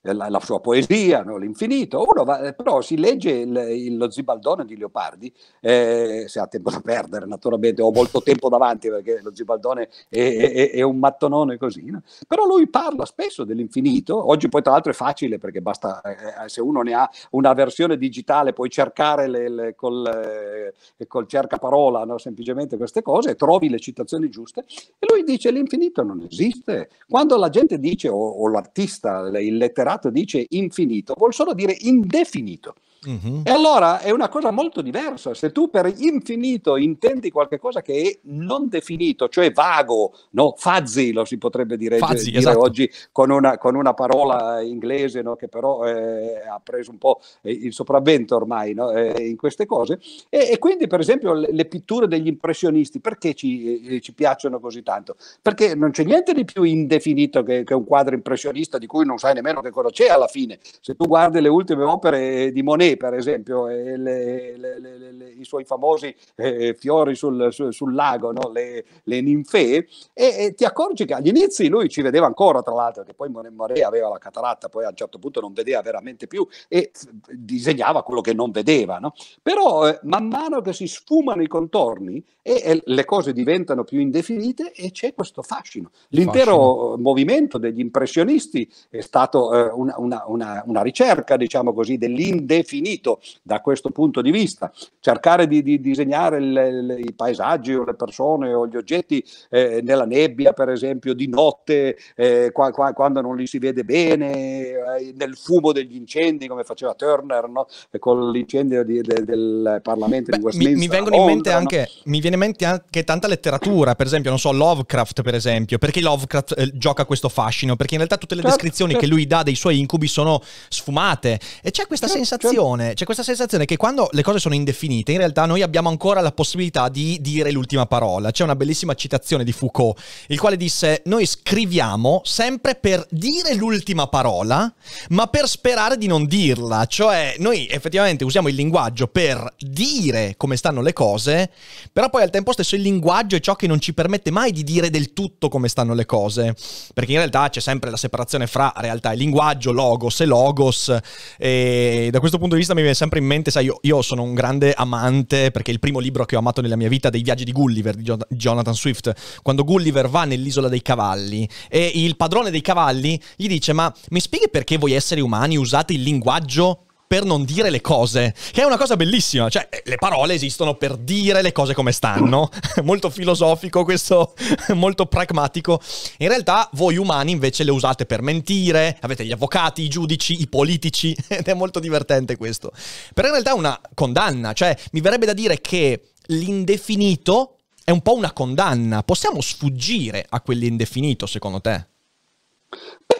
Eh, la, la, sua poesia, no? l'infinito, va, eh, però si legge il, il, lo Zibaldone di Leopardi, eh, se ha tempo da perdere naturalmente, ho molto tempo davanti perché lo Zibaldone è, è, è un mattonone così, no? però lui parla spesso dell'infinito, oggi poi tra l'altro è facile perché basta, eh, eh, se uno ne ha una versione digitale puoi cercare le, le, col, eh, col cercaparola no? semplicemente queste cose, e trovi le citazioni giuste e lui dice l'infinito non esiste, quando la gente dice o, o l'artista, il letterato, letterato dice infinito, vuol solo dire indefinito. Mm-hmm. E allora è una cosa molto diversa. Se tu per infinito intendi qualcosa che è non definito, cioè vago, no? fuzzy lo si potrebbe dire, eh, fuzzy, dire esatto. oggi con una, con una, parola inglese no? che però eh, ha preso un po' il sopravvento ormai no? eh, in queste cose. E, e, quindi per esempio le, le pitture degli impressionisti, perché ci, eh, ci, piacciono così tanto? Perché non c'è niente di più indefinito che, che un quadro impressionista di cui non sai nemmeno che cosa c'è alla fine. Se tu guardi le ultime opere di Monet, per esempio, eh, le, le, le, i suoi famosi eh, fiori sul, sul, sul lago, no? le, ninfee, e, e, ti accorgi che agli inizi lui ci vedeva ancora, tra l'altro, che poi Monet aveva la cataratta, poi a un certo punto non vedeva veramente più e disegnava quello che non vedeva, no? però eh, man mano che si sfumano i contorni e, e, le cose diventano più indefinite e c'è questo fascino. L'intero fascino. movimento degli impressionisti è stato eh, una, una, una, una ricerca, diciamo così, dell'indefinito infinito da questo punto di vista. Cercare di, di disegnare le, le, i paesaggi o le persone o gli oggetti eh, nella nebbia, per esempio, di notte, eh, qua, qua, quando non li si vede bene, eh, nel fumo degli incendi, come faceva Turner no? con l'incendio di, de, del Parlamento Beh, di Westminster. Mi, mi vengono in mente anche, no? mi viene in mente anche tanta letteratura, per esempio, non so, Lovecraft, per esempio, perché Lovecraft eh, gioca questo fascino? Perché in realtà tutte le certo, descrizioni certo. che lui dà dei suoi incubi sono sfumate e c'è questa certo, sensazione sensazione, c'è questa sensazione che quando le cose sono indefinite, in realtà noi abbiamo ancora la possibilità di dire l'ultima parola. C'è una bellissima citazione di Foucault, il quale disse: Noi scriviamo sempre per dire l'ultima parola, ma per sperare di non dirla. Cioè, noi effettivamente usiamo il linguaggio per dire come stanno le cose, però poi al tempo stesso il linguaggio è ciò che non ci permette mai di dire del tutto come stanno le cose. Perché in realtà c'è sempre la separazione fra realtà e linguaggio, logos e logos. E da questo punto di di vista mi viene sempre in mente, sai, io, io, sono un grande amante, perché il primo libro che ho amato nella mia vita è dei viaggi di Gulliver, di Jonathan Swift, quando Gulliver va nell'isola dei cavalli e il padrone dei cavalli gli dice, ma mi spieghi perché voi esseri umani usate il linguaggio per non dire le cose, che è una cosa bellissima, cioè eh, le parole esistono per dire le cose come stanno, molto filosofico questo, molto pragmatico. In realtà voi umani invece le usate per mentire, avete gli avvocati, i giudici, i politici ed è molto divertente questo. Però in realtà è una condanna, cioè mi verrebbe da dire che l'indefinito è un po' una condanna, possiamo sfuggire a quell'indefinito secondo te?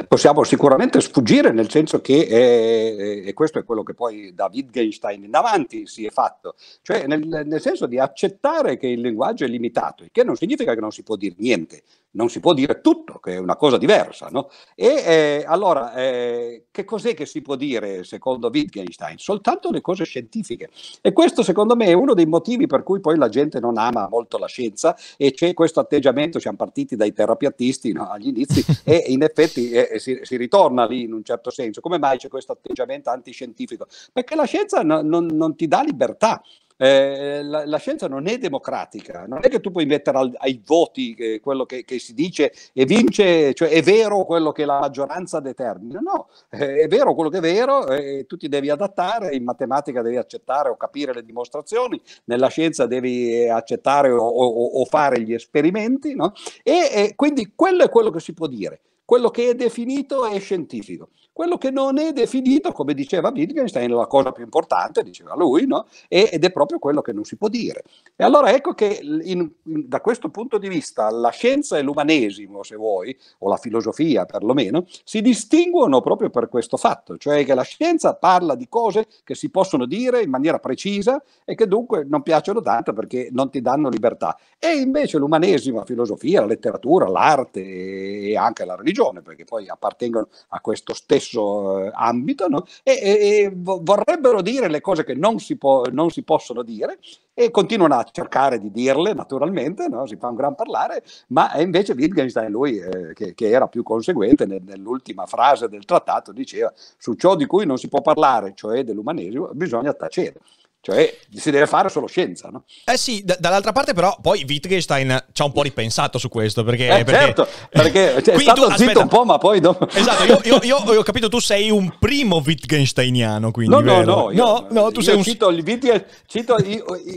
possiamo sicuramente sfuggire, nel senso che, eh, eh, e questo è quello che poi da Wittgenstein in avanti si è fatto, cioè nel, nel senso di accettare che il linguaggio è limitato, il che non significa che non si può dire niente, non si può dire tutto, che è una cosa diversa. No? E eh, allora, eh, che cos'è che si può dire secondo Wittgenstein? Soltanto le cose scientifiche. E questo secondo me è uno dei motivi per cui poi la gente non ama molto la scienza e c'è questo atteggiamento, siamo partiti dai terapiatisti no, agli inizi e in effetti eh, si, si, ritorna lì in un certo senso. Come mai c'è questo atteggiamento antiscientifico? Perché la scienza no, non, non ti dà libertà. Eh, la, la, scienza non è democratica, non è che tu puoi mettere al, ai voti eh, quello che, che, si dice e vince, cioè è vero quello che la maggioranza determina, no, eh, è vero quello che è vero, tu ti devi adattare, in matematica devi accettare o capire le dimostrazioni, nella scienza devi accettare o, o, o fare gli esperimenti, no? e quindi quello è quello che si può dire quello che è definito è scientifico quello che non è definito, come diceva Wittgenstein, è la cosa più importante, diceva lui, no? ed è proprio quello che non si può dire. E allora ecco che in, in, da questo punto di vista la scienza e l'umanesimo, se vuoi, o la filosofia perlomeno, si distinguono proprio per questo fatto, cioè che la scienza parla di cose che si possono dire in maniera precisa e che dunque non piacciono tanto perché non ti danno libertà. E invece l'umanesimo, la filosofia, la letteratura, l'arte e anche la religione, perché poi appartengono a questo stesso stesso eh, ambito no? e, e, e, vorrebbero dire le cose che non si, po- non si, possono dire e continuano a cercare di dirle naturalmente, no? si fa un gran parlare, ma invece Wittgenstein, lui eh, che, che, era più conseguente nel, nell'ultima frase del trattato, diceva su ciò di cui non si può parlare, cioè dell'umanesimo, bisogna tacere. Cioè, si deve fare solo scienza, no? Eh sì, d- dall'altra parte però poi Wittgenstein ci ha un po' ripensato su questo, perché... Eh perché... certo, perché cioè, è stato tu, zitto aspetta. un po', ma poi dopo... esatto, io, io, io, io, ho capito, tu sei un primo Wittgensteiniano, quindi, No, vero? no, no, no, no, tu sei un... Cito, Wittgen... cito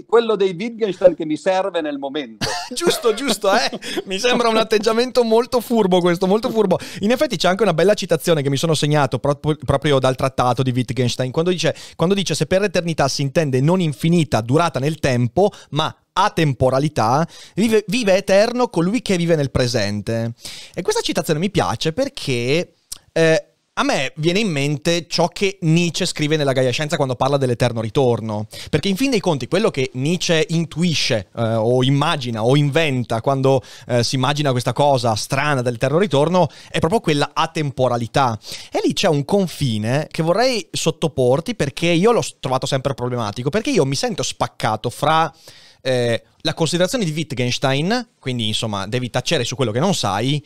quello dei Wittgenstein che mi serve nel momento. giusto, giusto, eh? Mi sembra un atteggiamento molto furbo questo, molto furbo. In effetti c'è anche una bella citazione che mi sono segnato pro- proprio dal trattato di Wittgenstein, quando dice, quando dice se per l'eternità si intende intende non infinita durata nel tempo, ma atemporalità, vive, vive eterno colui che vive nel presente. E questa citazione mi piace perché... Eh, a me viene in mente ciò che Nietzsche scrive nella Gaia Scienza quando parla dell'eterno ritorno, perché in fin dei conti quello che Nietzsche intuisce eh, o immagina o inventa quando eh, si immagina questa cosa strana dell'eterno ritorno è proprio quella atemporalità. E lì c'è un confine che vorrei sottoporti perché io l'ho trovato sempre problematico, perché io mi sento spaccato fra... Eh, la considerazione di Wittgenstein, quindi insomma devi tacere su quello che non sai,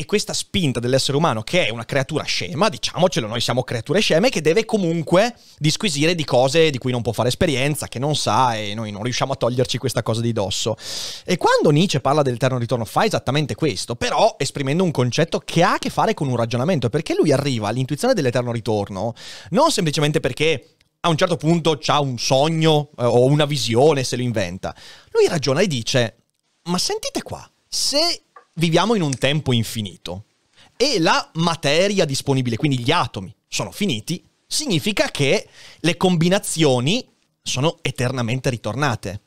e questa spinta dell'essere umano, che è una creatura scema, diciamocelo, noi siamo creature sceme, che deve comunque disquisire di cose di cui non può fare esperienza, che non sa e noi non riusciamo a toglierci questa cosa di dosso. E quando Nietzsche parla dell'eterno ritorno fa esattamente questo, però esprimendo un concetto che ha a che fare con un ragionamento, perché lui arriva all'intuizione dell'eterno ritorno non semplicemente perché a un certo punto ha un sogno eh, o una visione, se lo inventa. Lui ragiona e dice, ma sentite qua, se viviamo in un tempo infinito e la materia disponibile, quindi gli atomi, sono finiti, significa che le combinazioni sono eternamente ritornate.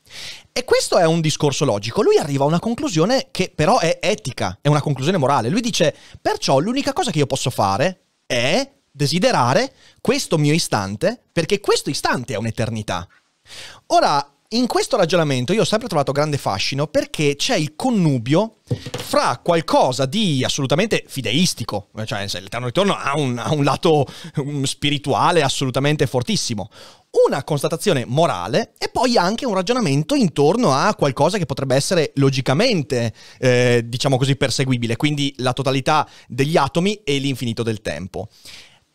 E questo è un discorso logico. Lui arriva a una conclusione che però è etica, è una conclusione morale. Lui dice, perciò l'unica cosa che io posso fare è desiderare questo mio istante, perché questo istante è un'eternità. Ora, in questo ragionamento io ho sempre trovato grande fascino perché c'è il connubio fra qualcosa di assolutamente fideistico, cioè l'Eterno Ritorno ha un, ha un lato mm, spirituale assolutamente fortissimo, una constatazione morale e poi anche un ragionamento intorno a qualcosa che potrebbe essere logicamente, eh, diciamo così, perseguibile, quindi la totalità degli atomi e l'infinito del tempo.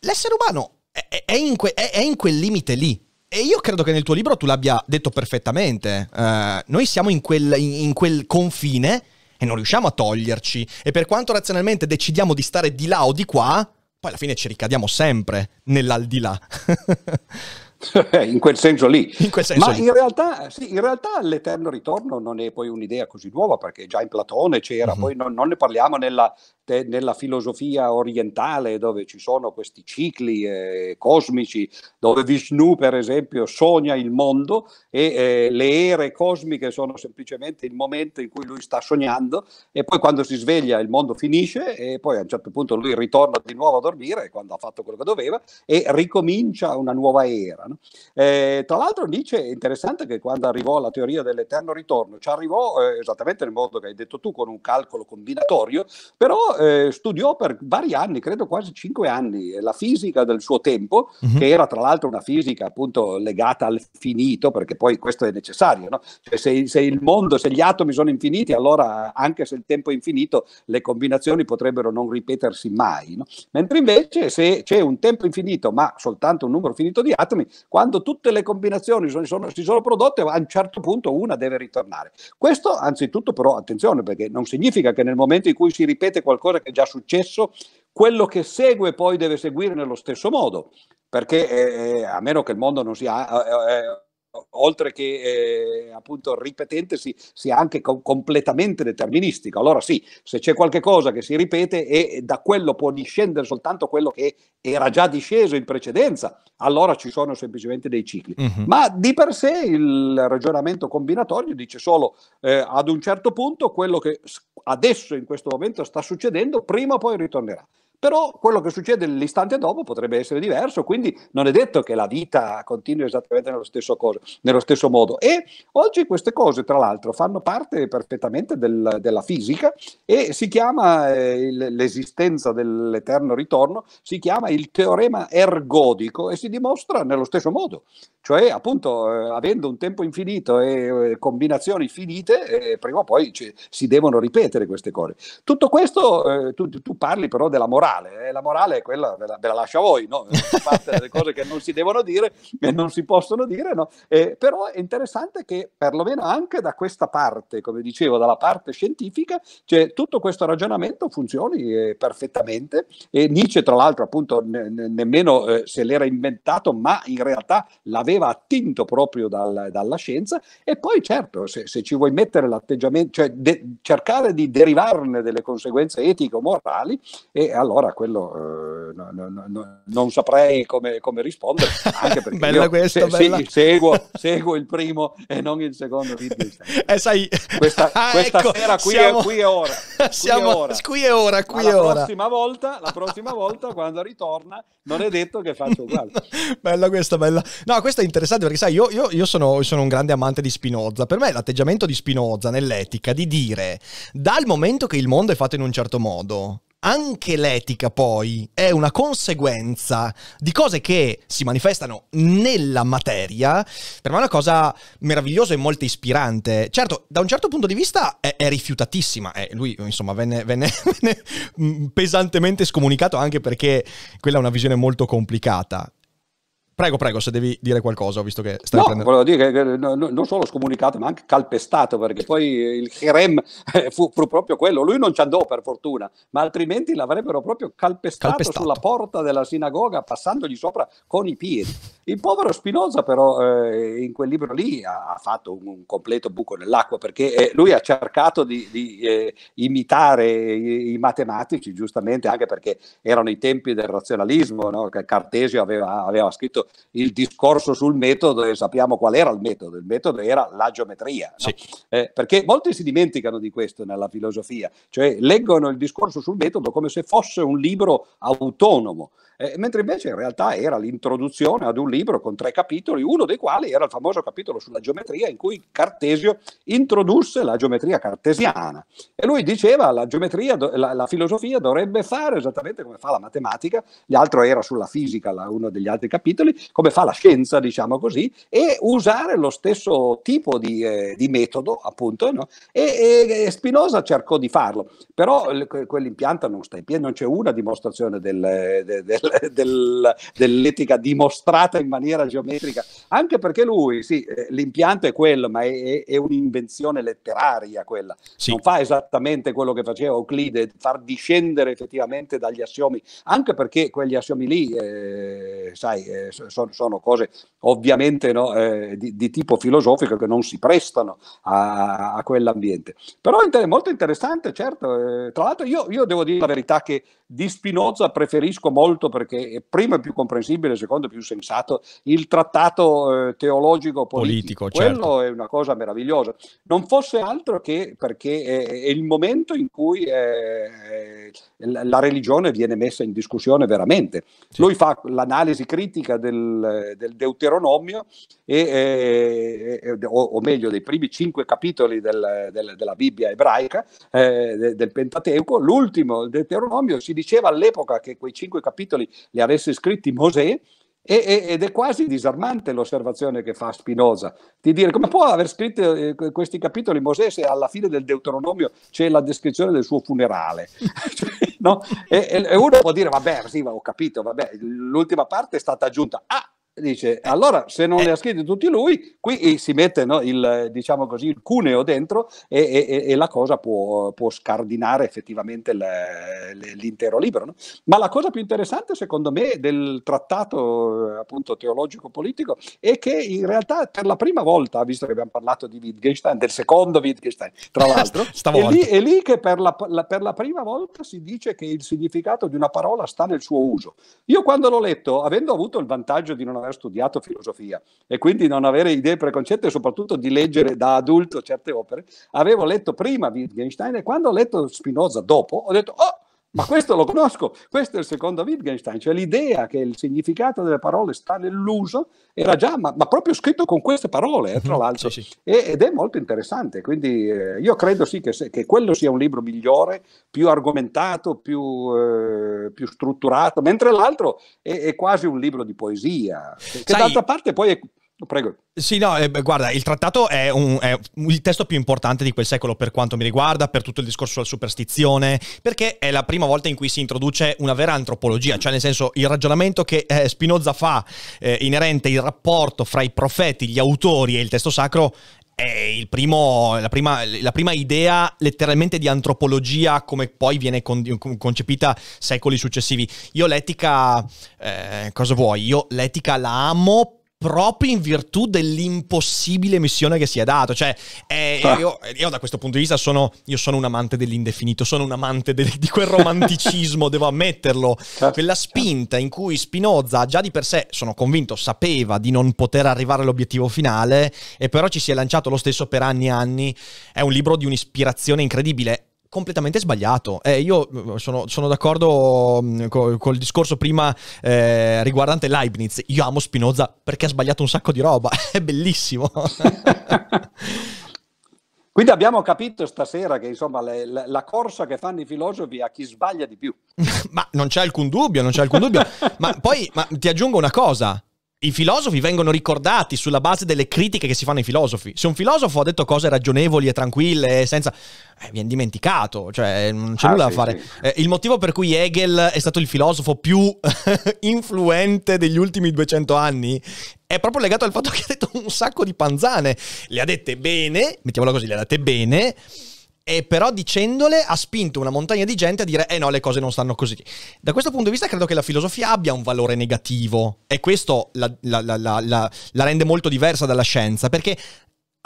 L'essere umano è, è, in, que- è, è in quel limite lì, e io credo che nel tuo libro tu l'abbia detto perfettamente. Uh, noi siamo in quel, in, in quel confine e non riusciamo a toglierci. E per quanto razionalmente decidiamo di stare di là o di qua, poi alla fine ci ricadiamo sempre nell'aldilà. in quel senso lì. In quel senso Ma lì. In, realtà, sì, in realtà l'eterno ritorno non è poi un'idea così nuova perché già in Platone c'era, mm-hmm. poi non, non, ne parliamo nella, te, nella filosofia orientale dove ci sono questi cicli eh, cosmici, dove Vishnu per esempio sogna il mondo e eh, le ere cosmiche sono semplicemente il momento in cui lui sta sognando e poi quando si sveglia il mondo finisce e poi a un certo punto lui ritorna di nuovo a dormire quando ha fatto quello che doveva e ricomincia una nuova era. No? Eh, tra l'altro Nietzsche è interessante che quando arrivò alla teoria dell'eterno ritorno ci arrivò eh, esattamente nel modo che hai detto tu con un calcolo combinatorio, però eh, studiò per vari anni, credo quasi cinque anni, eh, la fisica del suo tempo, uh-huh. che era tra l'altro una fisica appunto legata al finito, perché poi questo è necessario, no? cioè, se, se, il mondo, se gli atomi sono infiniti, allora anche se il tempo è infinito, le combinazioni potrebbero non ripetersi mai. No? Mentre invece se c'è un tempo infinito, ma soltanto un numero finito di atomi, quando tutte le combinazioni sono, sono, si sono prodotte, a un certo punto una deve ritornare. Questo anzitutto però attenzione, perché non significa che nel momento in cui si ripete qualcosa, qualcosa che è già successo, quello che segue poi deve seguire nello stesso modo, perché eh, eh a meno che il mondo non sia... Eh, eh oltre che eh, appunto ripetendosi, sia anche co- completamente deterministico. Allora sì, se c'è qualcosa che si ripete e da quello può discendere soltanto quello che era già disceso in precedenza, allora ci sono semplicemente dei cicli. Mm-hmm. Ma di per sé il ragionamento combinatorio dice solo eh, ad un certo punto quello che adesso in questo momento sta succedendo prima o poi ritornerà. Però quello che succede l'istante dopo potrebbe essere diverso, quindi non è detto che la vita continui esattamente nello stesso, cosa, nello stesso modo. E oggi queste cose, tra l'altro, fanno parte perfettamente del, della fisica e si chiama eh, l'esistenza dell'eterno ritorno, si chiama il teorema ergodico e si dimostra nello stesso modo. Cioè, appunto, eh, avendo un tempo infinito e eh, combinazioni finite, eh, prima o poi ci, si devono ripetere queste cose. Tutto questo, eh, tu, tu parli però della morale morale, eh, la morale è quella, ve la, ve la lascio a voi, no? parte le cose che non si devono dire, e non si possono dire, no? eh, però è interessante che perlomeno anche da questa parte, come dicevo, dalla parte scientifica, cioè, tutto questo ragionamento funzioni eh, perfettamente e Nietzsche tra l'altro appunto ne, ne, nemmeno eh, se l'era inventato, ma in realtà l'aveva attinto proprio dal, dalla scienza e poi certo se, se ci vuoi mettere l'atteggiamento, cioè de, cercare di derivarne delle conseguenze etico-morali e eh, allora Ora quello eh, no, no, no, non saprei come, come rispondere, anche perché bella questo, se, bella. Se, seguo, seguo, il primo e non il secondo eh, sai... Questa, ah, questa ecco, sera qui, siamo... è, qui, è, ora. Qui siamo... è ora. Qui è ora, qui è ora. Volta, la prossima volta, quando ritorna, non è detto che faccio uguale. bella questa, bella. No, questo è interessante perché sai, io, io, io sono, sono un grande amante di Spinoza. Per me l'atteggiamento di Spinoza nell'etica di dire dal momento che il mondo è fatto in un certo modo, anche l'etica poi è una conseguenza di cose che si manifestano nella materia, per me è una cosa meravigliosa e molto ispirante. Certo, da un certo punto di vista è, è rifiutatissima, eh, lui insomma venne, venne, venne mm, pesantemente scomunicato anche perché quella è una visione molto complicata. Prego, prego, se devi dire qualcosa, visto che stai no, prendendo... volevo dire che non solo scomunicato, ma anche calpestato, perché poi il Kerem eh, fu, fu, proprio quello. Lui non ci andò, per fortuna, ma altrimenti l'avrebbero proprio calpestato, calpestato, sulla porta della sinagoga, passandogli sopra con i piedi. Il povero Spinoza, però, eh, in quel libro lì ha, ha fatto un, un, completo buco nell'acqua, perché eh, lui ha cercato di, di eh, imitare i, i, matematici, giustamente, anche perché erano i tempi del razionalismo, Cartesio aveva, aveva scritto il discorso sul metodo e sappiamo qual era il metodo, il metodo era la geometria, no? sì. eh, perché molti si dimenticano di questo nella filosofia, cioè leggono il discorso sul metodo come se fosse un libro autonomo, eh, mentre invece in realtà era l'introduzione ad un libro con tre capitoli, uno dei quali era il famoso capitolo sulla geometria in cui Cartesio introdusse la geometria cartesiana e lui diceva la geometria, la, la filosofia dovrebbe fare esattamente come fa la matematica, l'altro era sulla fisica, la, uno degli altri capitoli, come fa la scienza, diciamo così, e usare lo stesso tipo di, eh, di metodo, appunto. No? E, e, Spinoza cercò di farlo, però quell'impianto non sta in piedi, non c'è una dimostrazione del, del, del, dell'etica dimostrata in maniera geometrica, anche perché lui, sì, eh, l'impianto è quello, ma è, è un'invenzione letteraria quella, sì. non fa esattamente quello che faceva Euclide, far discendere effettivamente dagli assiomi, anche perché quegli assiomi lì, eh, sai, eh, sono, sono cose ovviamente no, eh, di, di, tipo filosofico che non si prestano a, a quell'ambiente. Però è molto interessante, certo. Eh, tra l'altro io, io, devo dire la verità che di Spinoza preferisco molto perché è prima è più comprensibile, secondo è più sensato, il trattato eh, teologico politico. politico certo. Quello è una cosa meravigliosa. Non fosse altro che perché è, è il momento in cui eh, eh, la religione viene messa in discussione veramente. Sì. Lui fa l'analisi critica del del, del Deuteronomio, e, eh, o, o, meglio dei primi cinque capitoli del, del, della Bibbia ebraica, eh, del Pentateuco. L'ultimo, il Deuteronomio, si diceva all'epoca che quei cinque capitoli li avesse scritti Mosè ed è quasi disarmante l'osservazione che fa Spinoza, di dire come può aver scritto eh, questi capitoli Mosè se alla fine del Deuteronomio c'è la descrizione del suo funerale. Cioè, no? e, e, uno può dire, vabbè, sì, ho capito, vabbè, l'ultima parte è stata aggiunta. Ah, dice eh, allora se non le eh. ha scritte tutti lui qui eh, si mette no, il, diciamo così, il, cuneo dentro e, e, e la cosa può, può scardinare effettivamente l'intero libro no? ma la cosa più interessante secondo me del trattato appunto teologico-politico è che in realtà per la prima volta visto che abbiamo parlato di Wittgenstein del secondo Wittgenstein tra l'altro è lì, è, lì, che per la, la, per la prima volta si dice che il significato di una parola sta nel suo uso io quando l'ho letto avendo avuto il vantaggio di non aver aver studiato filosofia e quindi non avere idee preconcette soprattutto di leggere da adulto certe opere, avevo letto prima Wittgenstein e quando ho letto Spinoza dopo ho detto oh, ma questo lo conosco, questo è il secondo Wittgenstein, cioè l'idea che il significato delle parole sta nell'uso era già, ma, ma proprio scritto con queste parole, eh, tra mhm, l'altro, sì, sì. ed è molto interessante, quindi eh, io credo sì che, se, che, quello sia un libro migliore, più argomentato, più, eh, più strutturato, mentre l'altro è, è, quasi un libro di poesia, che Sai, d'altra parte poi è Prego. Sì, no, eh, guarda, il trattato è, un, è, il testo più importante di quel secolo per quanto mi riguarda, per tutto il discorso sulla superstizione, perché è la prima volta in cui si introduce una vera antropologia, cioè nel senso il ragionamento che eh, Spinoza fa eh, inerente al rapporto fra i profeti, gli autori e il testo sacro è primo, la, prima, la, prima, idea letteralmente di antropologia come poi viene con, concepita secoli successivi. Io l'etica, eh, cosa vuoi? Io l'etica la amo proprio in virtù dell'impossibile missione che si è dato. Cioè, eh, ah. io, eh, io, da questo punto di vista sono, sono un amante dell'indefinito, sono un amante de- di quel romanticismo, devo ammetterlo. Certo. Quella spinta in cui Spinoza già di per sé, sono convinto, sapeva di non poter arrivare all'obiettivo finale, e però ci si è lanciato lo stesso per anni e anni. È un libro di un'ispirazione incredibile completamente sbagliato. Eh, io mm, sono, sono d'accordo mm, col, discorso prima eh, riguardante Leibniz. Io amo Spinoza perché ha sbagliato un sacco di roba. È bellissimo. Quindi abbiamo capito stasera che insomma le, la, la corsa che fanno i filosofi a chi sbaglia di più. ma non c'è alcun dubbio, non c'è alcun dubbio. ma poi ma ti aggiungo una cosa i filosofi vengono ricordati sulla base delle critiche che si fanno ai filosofi. Se un filosofo ha detto cose ragionevoli e tranquille, senza... Eh, viene dimenticato, cioè non c'è ah, nulla sì, da fare. Sì. Eh, il motivo per cui Hegel è stato il filosofo più influente degli ultimi 200 anni è proprio legato al fatto che ha detto un sacco di panzane. Le ha dette bene, mettiamola così, le ha dette bene, e però dicendole ha spinto una montagna di gente a dire eh no, le cose non stanno così. Da questo punto di vista credo che la filosofia abbia un valore negativo e questo la, la, la, la rende molto diversa dalla scienza perché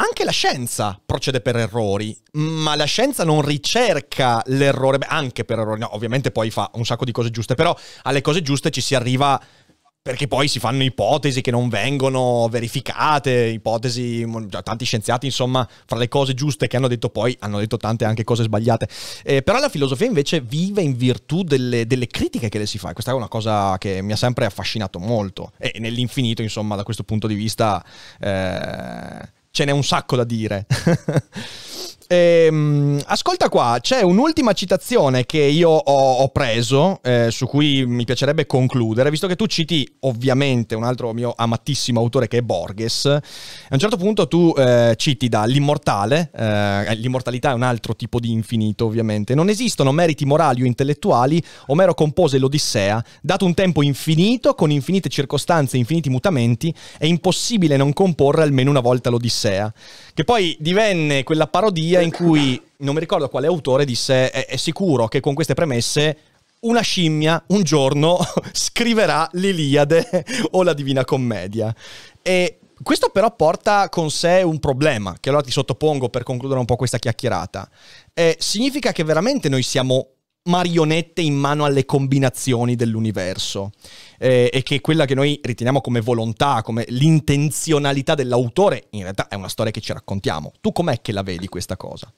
anche la scienza procede per errori, ma la scienza non ricerca l'errore, beh, anche per errori, no, ovviamente poi fa un sacco di cose giuste, però alle cose giuste ci si arriva perché poi si fanno ipotesi che non vengono verificate, ipotesi, tanti scienziati insomma, fra le cose giuste che hanno detto poi, hanno detto tante anche cose sbagliate. Eh, però la filosofia invece vive in virtù delle, delle, critiche che le si fa, questa è una cosa che mi ha sempre affascinato molto e nell'infinito insomma da questo punto di vista eh, ce n'è un sacco da dire. ehm ascolta qua, c'è un'ultima citazione che io ho, ho preso, eh, su cui mi piacerebbe concludere, visto che tu citi ovviamente un altro mio amatissimo autore che è Borges. A un certo punto tu eh, citi dall'Immortale, eh, eh, l'immortalità è un altro tipo di infinito ovviamente, non esistono meriti morali o intellettuali, Omero compose l'Odissea, dato un tempo infinito, con infinite circostanze, e infiniti mutamenti, è impossibile non comporre almeno una volta l'Odissea che poi divenne quella parodia in cui, non mi ricordo quale autore, disse è, è sicuro che con queste premesse una scimmia un giorno scriverà l'Iliade o la Divina Commedia. E questo però porta con sé un problema, che allora ti sottopongo per concludere un po' questa chiacchierata. Eh, significa che veramente noi siamo marionette in mano alle combinazioni dell'universo eh, e che quella che noi riteniamo come volontà, come l'intenzionalità dell'autore, in realtà è una storia che ci raccontiamo. Tu com'è che la vedi questa cosa?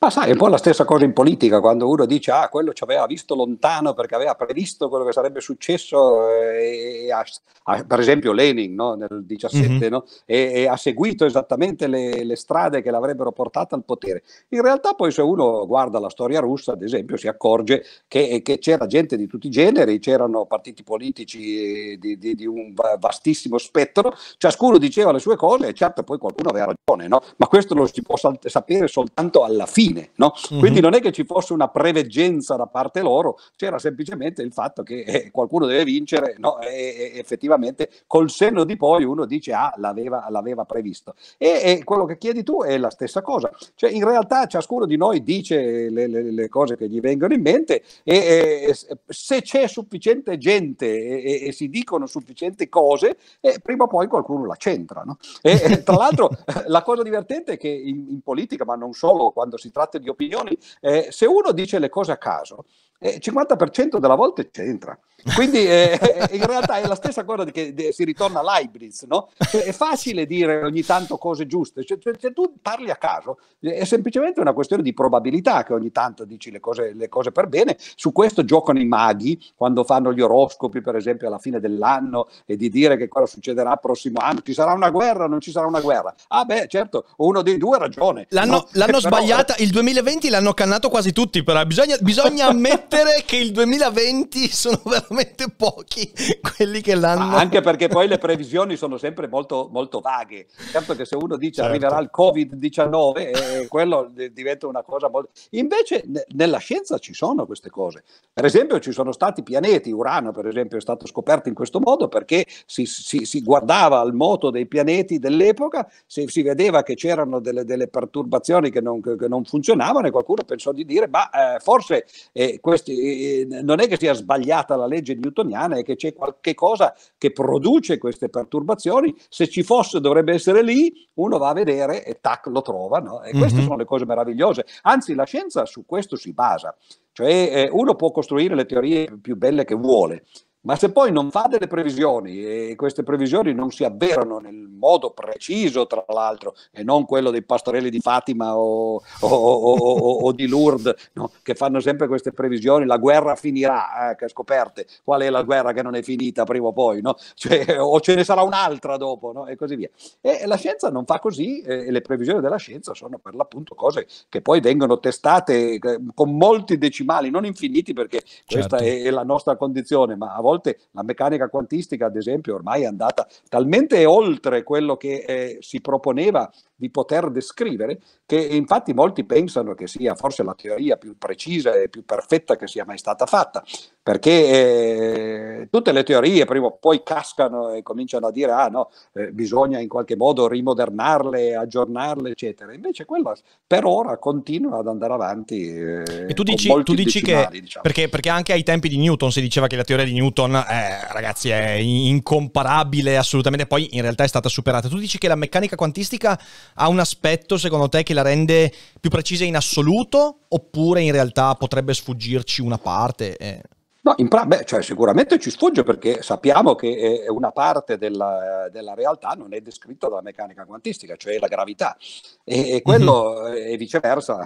Ma sai, è un po' la stessa cosa in politica, quando uno dice ah, quello ci aveva visto lontano perché aveva previsto quello che sarebbe successo, eh, ha, ha, per esempio Lenin no, nel 17, mm-hmm. no, e, e, ha seguito esattamente le, le, strade che l'avrebbero portata al potere. In realtà poi se uno guarda la storia russa, ad esempio, si accorge che, che c'era gente di tutti i generi, c'erano partiti politici eh, di, di, di, un vastissimo spettro, ciascuno diceva le sue cose e certo poi qualcuno aveva ragione, no? ma questo lo si può sal- sapere soltanto alla fine fine. No? Mhm. Quindi mm-hmm. non è che ci fosse una preveggenza da parte loro, c'era semplicemente il fatto che eh, qualcuno deve vincere no? e, e, effettivamente col senno di poi uno dice ah l'aveva, l'aveva previsto. E, e, quello che chiedi tu è la stessa cosa, cioè in realtà ciascuno di noi dice le, le, le cose che gli vengono in mente e, e se c'è sufficiente gente e, si dicono sufficienti cose, eh, prima o poi qualcuno la c'entra. No? tra l'altro la cosa divertente è che in, in politica, ma non solo quando si tratta tratte di opinioni, eh, se uno dice le cose a caso, il eh, 50% della volta c'entra. Quindi eh, eh, in realtà è la stessa cosa che si ritorna all'hybrids, no? Cioè, è facile dire ogni tanto cose giuste, cioè, cioè se tu parli a caso eh, è semplicemente una questione di probabilità che ogni tanto dici le cose, le cose per bene, su questo giocano i maghi quando fanno gli oroscopi per esempio alla fine dell'anno e di dire che cosa succederà il prossimo anno, ci sarà una guerra o non ci sarà una guerra. Ah beh certo, uno dei due ha ragione. L'hanno, no? l'hanno sbagliata, il 2020 l'hanno cannato quasi tutti però, bisogna, bisogna ammettere che il 2020 sono veramente veramente pochi quelli che l'hanno. Ma anche perché poi le previsioni sono sempre molto, molto vaghe. Certo che se uno dice certo. arriverà il Covid-19, eh, quello diventa una cosa molto... Invece n- nella scienza ci sono queste cose. Per esempio ci sono stati pianeti, Urano per esempio è stato scoperto in questo modo perché si, si, si guardava al moto dei pianeti dell'epoca, si, si vedeva che c'erano delle, delle perturbazioni che non, che non, funzionavano e qualcuno pensò di dire ma eh, forse eh, questi, eh, non è che sia sbagliata la legge legge newtoniana è che c'è qualche cosa che produce queste perturbazioni, se ci fosse dovrebbe essere lì, uno va a vedere e tac lo trova, no? e queste mm-hmm. sono le cose meravigliose, anzi la scienza su questo si basa, cioè eh, uno può costruire le teorie più belle che vuole, ma se poi non fa delle previsioni e queste previsioni non si avverano nel modo preciso, tra l'altro, e non quello dei pastorelli di Fatima o, o, o, o di Lourdes, no? che fanno sempre queste previsioni, la guerra finirà, eh, che scoperte, qual è la guerra che non è finita prima o poi, no? cioè, o ce ne sarà un'altra dopo, no? e così via. E la scienza non fa così e le previsioni della scienza sono per l'appunto cose che poi vengono testate eh, con molti decimali, non infiniti perché questa certo. è, la nostra condizione, ma a volte la meccanica quantistica, ad esempio, ormai è andata talmente oltre quello che eh, si proponeva di poter descrivere, che infatti molti pensano che sia forse la teoria più precisa e più perfetta che sia mai stata fatta, perché eh, tutte le teorie prima o poi cascano e cominciano a dire ah no, eh, bisogna in qualche modo rimodernarle, aggiornarle, eccetera. Invece quella per ora continua ad andare avanti. Eh, e tu dici, tu dici decimali, che diciamo. perché, perché, anche ai tempi di Newton si diceva che la teoria di Newton, eh, ragazzi, è incomparabile assolutamente, poi in realtà è stata superata. Tu dici che la meccanica quantistica ha un aspetto secondo te che la rende più precisa in assoluto oppure in realtà potrebbe sfuggirci una parte? Eh? No, in pra- beh, cioè, sicuramente ci sfugge perché sappiamo che eh, una parte della, della, realtà non è descritta dalla meccanica quantistica, cioè la gravità. E, e mhm. quello mm-hmm. e viceversa,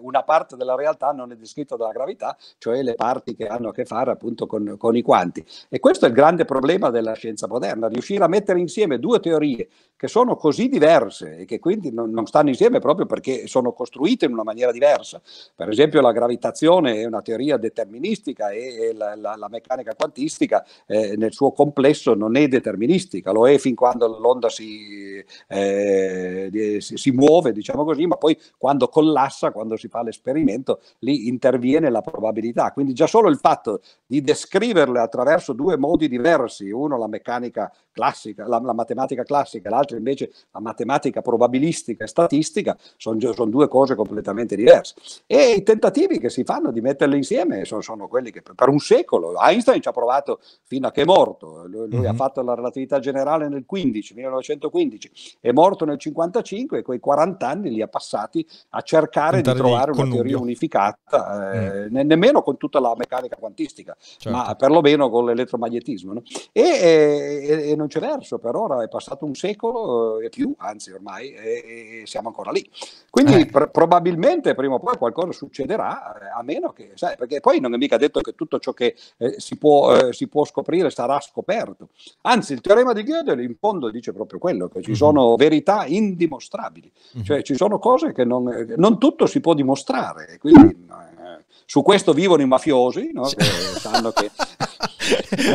una parte della realtà non è descritta dalla gravità, cioè le parti che hanno a che fare appunto con, con i quanti. E questo è il grande problema della scienza moderna, riuscire a mettere insieme due teorie che sono così diverse e che quindi non, non stanno insieme proprio perché sono costruite in una maniera diversa. Per esempio la gravitazione è una teoria deterministica e la, la, la meccanica quantistica eh, nel suo complesso non è deterministica, lo è fin quando l'onda si, eh, si, si muove, diciamo così, ma poi quando collassa, quando si fa l'esperimento, lì interviene la probabilità. Quindi già solo il fatto di descriverle attraverso due modi diversi, uno la meccanica classica, la, la matematica classica, l'altro invece la matematica probabilistica e statistica, sono son due cose completamente diverse. E i tentativi che si fanno di metterle insieme sono, sono quelli che per un secolo. Einstein ci ha provato fino a che è morto. Lui, lui mm-hmm. ha mhm. fatto la relatività generale nel 15, 1915, è morto nel 55 e quei 40 anni li ha passati a cercare Andare di trovare una teoria unificata, eh, mm. ne- nemmeno con tutta la meccanica quantistica, certo. ma perlomeno con l'elettromagnetismo. No? E, e, e, non c'è verso, per ora è passato un secolo eh, e più, anzi ormai, e, e siamo ancora lì. Quindi eh. pr- probabilmente prima o poi qualcosa succederà, eh, a meno che, sai, perché poi non è mica detto che tutto tutto ciò che eh, si, può, eh, si, può, scoprire sarà scoperto. Anzi, il teorema di Gödel in fondo dice proprio quello, che ci mhm. sono verità indimostrabili, mhm. cioè ci sono cose che non, eh, non tutto si può dimostrare. Quindi, eh, su questo vivono i mafiosi, no? che sanno che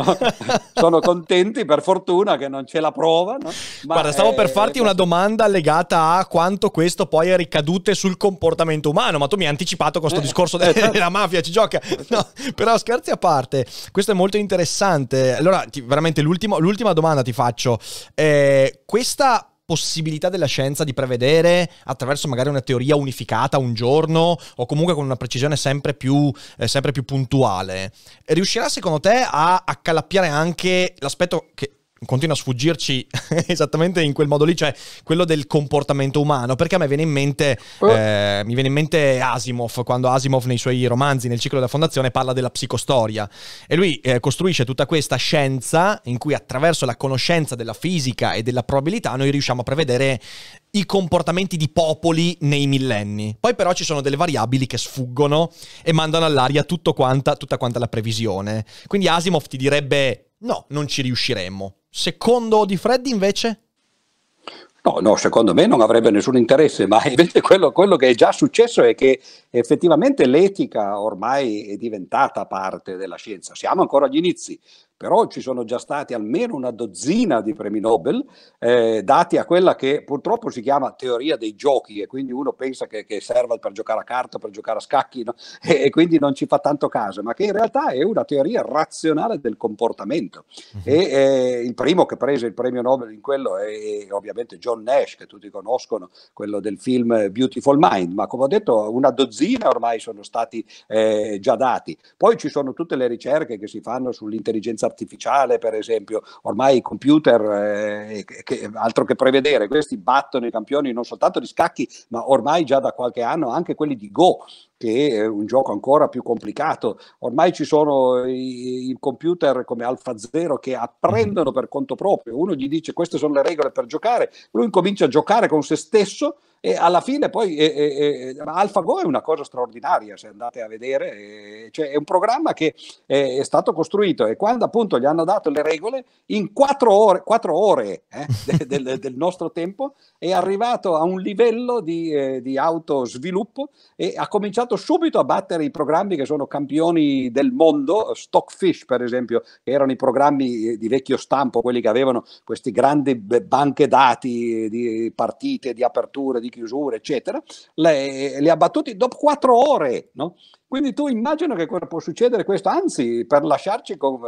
no? sono contenti per fortuna che non c'è la prova. No? Guarda, stavo è, per eh, farti una domanda legata a quanto questo poi ha ricadute sul comportamento umano, ma tu mi hai anticipato con questo eh, discorso eh, della certo. mafia, ci gioca. Eh, certo. No, però scherzi a parte, questo è molto interessante. Allora, ti, veramente l'ultima domanda ti faccio. Eh, questa possibilità della scienza di prevedere attraverso magari una teoria unificata un giorno o comunque con una precisione sempre più, eh, sempre più puntuale, riuscirà secondo te a accalappiare anche l'aspetto che continua a sfuggirci esattamente in quel modo lì, cioè quello del comportamento umano, perché a me viene in mente, oh. eh, mi viene in mente Asimov, quando Asimov nei suoi romanzi, nel ciclo della fondazione, parla della psicostoria e lui eh, costruisce tutta questa scienza in cui attraverso la conoscenza della fisica e della probabilità noi riusciamo a prevedere i comportamenti di popoli nei millenni. Poi però ci sono delle variabili che sfuggono e mandano all'aria quanta, tutta quanta la previsione. Quindi Asimov ti direbbe no, non ci riusciremo. Secondo Di Freddi invece? No, no, secondo me non avrebbe nessun interesse, ma invece quello, quello, che è già successo è che effettivamente l'etica ormai è diventata parte della scienza, siamo ancora agli inizi, però ci sono già stati almeno una dozzina di premi Nobel eh, dati a quella che purtroppo si chiama teoria dei giochi e quindi uno pensa che, che serva per giocare a carta, per giocare a scacchi no? e, e, quindi non ci fa tanto caso, ma che in realtà è una teoria razionale del comportamento. Mhm. E, eh, il primo che prese il premio Nobel in quello è, è ovviamente John Nash, che tutti conoscono, quello del film Beautiful Mind, ma come ho detto una dozzina ormai sono stati eh, già dati. Poi ci sono tutte le ricerche che si fanno sull'intelligenza artificiale, per esempio, ormai i computer, eh, che, altro che prevedere, questi battono i campioni non soltanto di scacchi, ma ormai già da qualche anno anche quelli di Go, che è un gioco ancora più complicato. Ormai ci sono i, i computer come Zero che apprendono mhm. per conto proprio. Uno gli dice queste sono le regole per giocare, lui comincia a giocare con se stesso e alla fine poi eh, eh, AlphaGo è una cosa straordinaria se andate a vedere eh, cioè è un programma che è, è, stato costruito e quando appunto gli hanno dato le regole in quattro ore, quattro ore eh, del, del, del, nostro tempo è arrivato a un livello di, eh, di autosviluppo e ha cominciato cominciato subito a battere i programmi che sono campioni del mondo, Stockfish per esempio, che erano i programmi eh, di vecchio stampo, quelli che avevano queste grandi banche dati eh, di partite, di aperture, di chiusure, eccetera, le, le ha battuti dopo quattro ore, no? Quindi tu immagina che cosa può succedere questo, anzi per lasciarci con,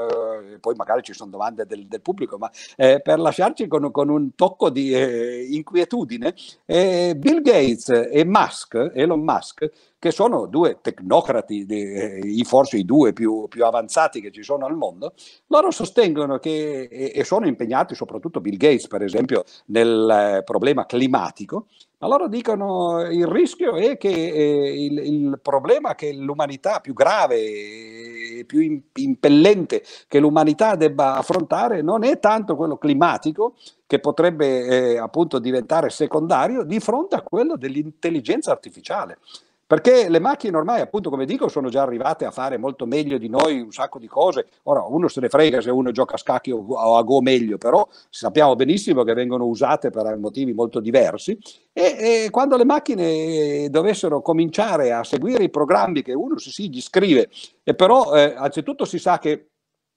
eh, poi magari ci sono domande del, del pubblico, ma eh, per lasciarci con, con, un tocco di eh, inquietudine, eh, Bill Gates e Musk, Elon Musk, che sono due tecnocrati, di, eh, forse i due più, più, avanzati che ci sono al mondo, loro sostengono che, e sono impegnati soprattutto Bill Gates per esempio nel problema climatico, ma loro dicono il rischio è che eh, il, il, problema che l'umanità più grave, più impellente che l'umanità debba affrontare non è tanto quello climatico, che potrebbe eh, appunto diventare secondario, di fronte a quello dell'intelligenza artificiale. Perché le macchine ormai, appunto, come dico, sono già arrivate a fare molto meglio di noi un sacco di cose. Ora, uno se ne frega se uno gioca a scacchi o a go meglio, però sappiamo benissimo che vengono usate per motivi molto diversi. E, e quando le macchine dovessero cominciare a seguire i programmi che uno si, si gli scrive, e però eh, anzitutto si sa che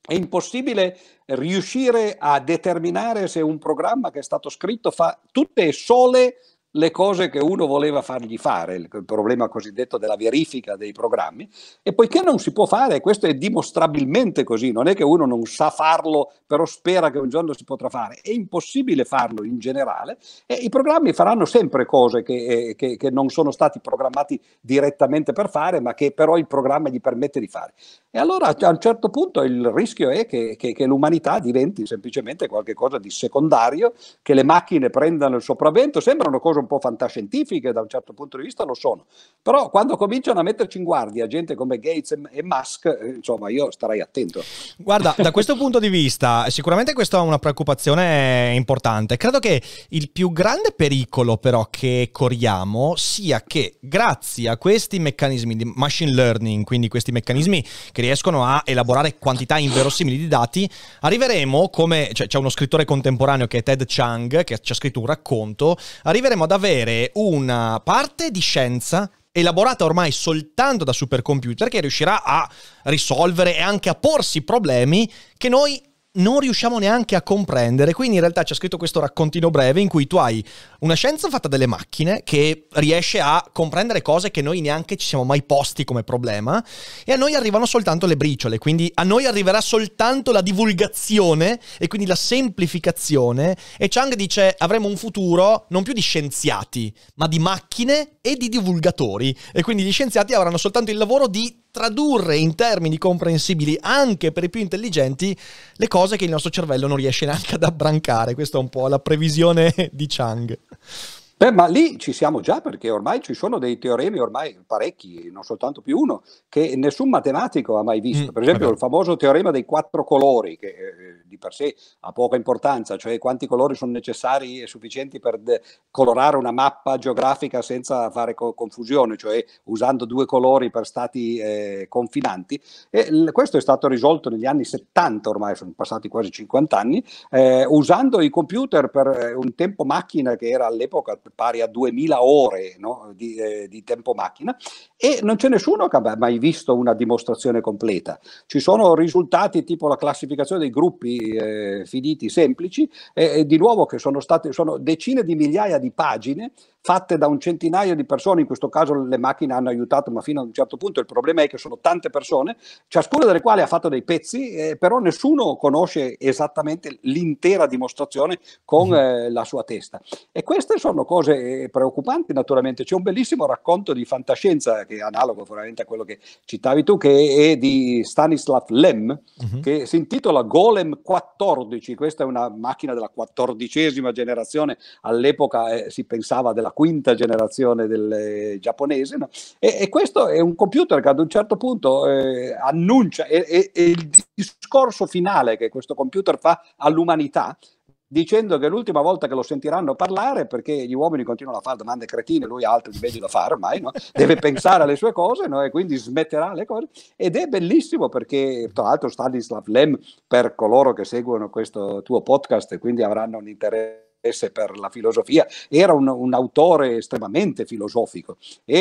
è impossibile riuscire a determinare se un programma che è stato scritto fa tutte e sole le cose che uno voleva fargli fare, il problema cosiddetto della verifica dei programmi, e poiché non si può fare, questo è dimostrabilmente così, non è che uno non sa farlo, però spera che un giorno si potrà fare, è impossibile farlo in generale, e i programmi faranno sempre cose che, eh, che, che non sono stati programmati direttamente per fare, ma che però il programma gli permette di fare. E allora a un certo punto il rischio è che, che l'umanità diventi semplicemente qualcosa di secondario, che le macchine prendano il sopravvento, sembrano cose un po' fantascientifiche da un certo punto di vista, lo sono. Però quando cominciano a metterci in guardia gente come Gates e, Musk, eh, insomma, io starei attento. Guarda, da questo punto di vista, sicuramente questa è una preoccupazione importante. Credo che il più grande pericolo però che corriamo sia che grazie a questi meccanismi di machine learning, quindi questi meccanismi che riescono a elaborare quantità inverosimili di dati, arriveremo come cioè, c'è uno scrittore contemporaneo che è Ted Chang che ci ha scritto un racconto, arriveremo ad avere una parte di scienza elaborata ormai soltanto da supercomputer che riuscirà a risolvere e anche a porsi problemi che noi non riusciamo neanche a comprendere. Quindi in realtà c'è scritto questo raccontino breve in cui tu hai una scienza fatta delle macchine che riesce a comprendere cose che noi neanche ci siamo mai posti come problema e a noi arrivano soltanto le briciole, quindi a noi arriverà soltanto la divulgazione e quindi la semplificazione e Chang dice avremo un futuro non più di scienziati, ma di macchine e di divulgatori e quindi gli scienziati avranno soltanto il lavoro di tradurre in termini comprensibili anche per i più intelligenti le cose che il nostro cervello non riesce neanche ad abbrancare. Questa è un po' la previsione di Chang. Beh, ma lì ci siamo già perché ormai ci sono dei teoremi, ormai parecchi, non soltanto più uno, che nessun matematico ha mai visto. Mm, per esempio mm, il famoso teorema dei quattro colori, che eh, di per sé ha poca importanza, cioè quanti colori sono necessari e sufficienti per de- colorare una mappa geografica senza fare co- confusione, cioè usando due colori per stati eh, confinanti. E l- questo è stato risolto negli anni 70, ormai sono passati quasi 50 anni, eh, usando i computer per eh, un tempo macchina che era all'epoca pari a 2000 ore no? di, eh, di, tempo macchina e non c'è nessuno che abbia mai visto una dimostrazione completa. Ci sono risultati tipo la classificazione dei gruppi eh, finiti semplici, e di nuovo che sono state sono decine di migliaia di pagine fatte da un centinaio di persone, in questo caso le macchine hanno aiutato, ma fino a un certo punto il problema è che sono tante persone, ciascuna delle quali ha fatto dei pezzi, eh, però nessuno conosce esattamente l'intera dimostrazione con mm-hmm. eh, la sua testa. E queste sono cose cose eh, preoccupanti naturalmente. C'è un bellissimo racconto di fantascienza che è analogo veramente a quello che citavi tu, che è di Stanislav Lem, uh-huh. che si intitola Golem 14. Questa è una macchina della quattordicesima generazione, all'epoca eh, si pensava della quinta generazione del eh, giapponese. No? E, e, questo è un computer che ad un certo punto eh, annuncia, e il discorso finale che questo computer fa all'umanità dicendo che è l'ultima volta che lo sentiranno parlare perché gli uomini continuano a fare domande cretine, lui ha altri impegni da fare ormai, no? deve pensare alle sue cose no? e quindi smetterà le cose ed è bellissimo perché tra l'altro Stanislav Lem per coloro che seguono questo tuo podcast e quindi avranno un interesse interesse per la filosofia, era un, un autore estremamente filosofico e,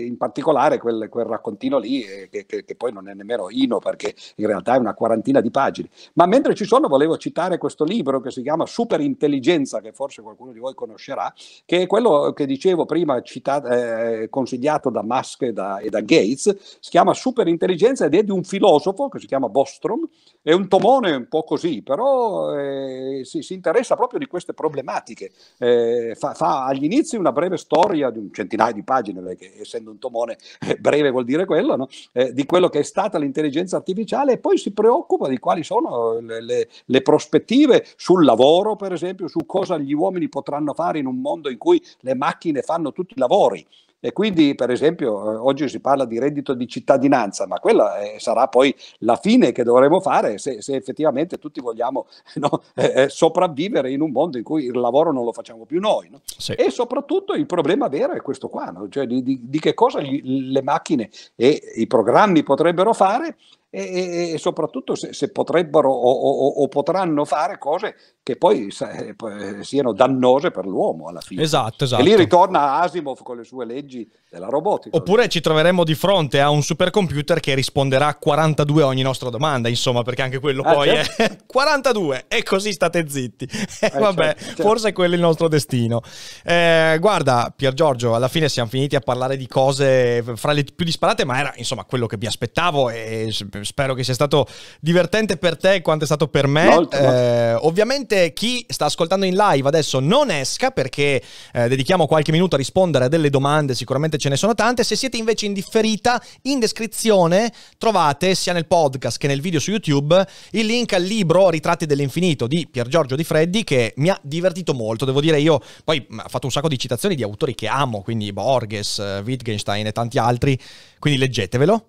e in particolare quel, quel raccontino lì eh, che, che, che, poi non è nemmeno ino perché in realtà è una quarantina di pagine. Ma mentre ci sono volevo citare questo libro che si chiama Superintelligenza che forse qualcuno di voi conoscerà, che è quello che dicevo prima citato, eh, consigliato da Musk e da, e da Gates, si chiama Superintelligenza ed è di un filosofo che si chiama Bostrom, è un tomone un po' così, però eh, si, si interessa proprio di queste problematiche. Eh, fa, fa, agli inizi una breve storia di un centinaio di pagine, perché essendo un tomone eh, breve vuol dire quello, no? eh, di quello che è stata l'intelligenza artificiale e poi si preoccupa di quali sono le, le, le prospettive sul lavoro, per esempio, su cosa gli uomini potranno fare in un mondo in cui le macchine fanno tutti i lavori. E quindi, per esempio, eh, oggi si parla di reddito di cittadinanza, ma quella eh, sarà poi la fine che dovremo fare se, se effettivamente tutti vogliamo no, eh, eh, sopravvivere in un mondo in cui il lavoro non lo facciamo più noi. No? Sì. E soprattutto il problema vero è questo qua, no? cioè di, di, di, che cosa gli, le macchine e i programmi potrebbero fare e, e, soprattutto se, se potrebbero o, o, o, potranno fare cose che poi se, eh, eh, siano dannose per l'uomo alla fine. Esatto, esatto. E lì esatto. ritorna Asimov con le sue leggi della robotica. Oppure ci troveremo di fronte a un supercomputer che risponderà a 42 a ogni nostra domanda, insomma, perché anche quello ah, poi certo. è 42 e così state zitti. Eh, eh, vabbè, certo, certo. forse quello è il nostro destino. Eh, guarda, Pier Giorgio, alla fine siamo finiti a parlare di cose fra le più disparate, ma era insomma quello che vi aspettavo e spero che sia stato divertente per te quanto è stato per me. Eh, ovviamente chi sta ascoltando in live adesso non esca perché eh, dedichiamo qualche minuto a rispondere a delle domande, sicuramente ce ne sono tante. Se siete invece in differita, in descrizione trovate sia nel podcast che nel video su YouTube il link al libro Ritratti dell'infinito di Pier Giorgio Di Freddi che mi ha divertito molto, devo dire io. Poi mm, ha fatto un sacco di citazioni di autori che amo, quindi Borges, eh, Wittgenstein e tanti altri, quindi leggetevelo.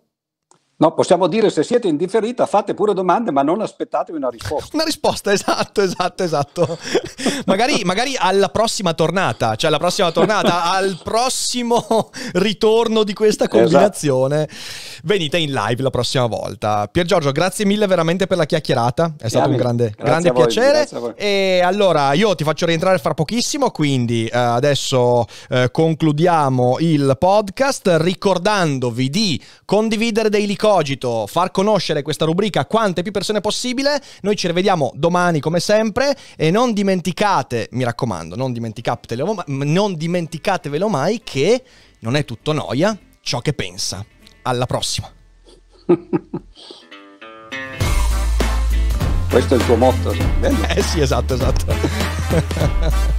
No, possiamo dire se siete in differita fate pure domande ma non aspettatevi una risposta. Una risposta, esatto, esatto, esatto. magari, magari, alla prossima tornata, cioè alla prossima tornata, al prossimo ritorno di questa esatto. combinazione. Esatto. Venite in live la prossima volta. Pier Giorgio, grazie mille veramente per la chiacchierata, è stato Chiami. un grande, grande voi, piacere. E allora io ti faccio rientrare fra pochissimo, quindi eh, adesso eh, concludiamo il podcast ricordandovi di condividere dei licorni Cogito, far conoscere questa rubrica a quante più persone possibile. Noi ci rivediamo domani come sempre e non dimenticate, mi raccomando, non, dimenticatevelo, non dimenticatevelo mai che non è tutto noia ciò che pensa. Alla prossima. Questo è il tuo motto. Eh sì, esatto, esatto.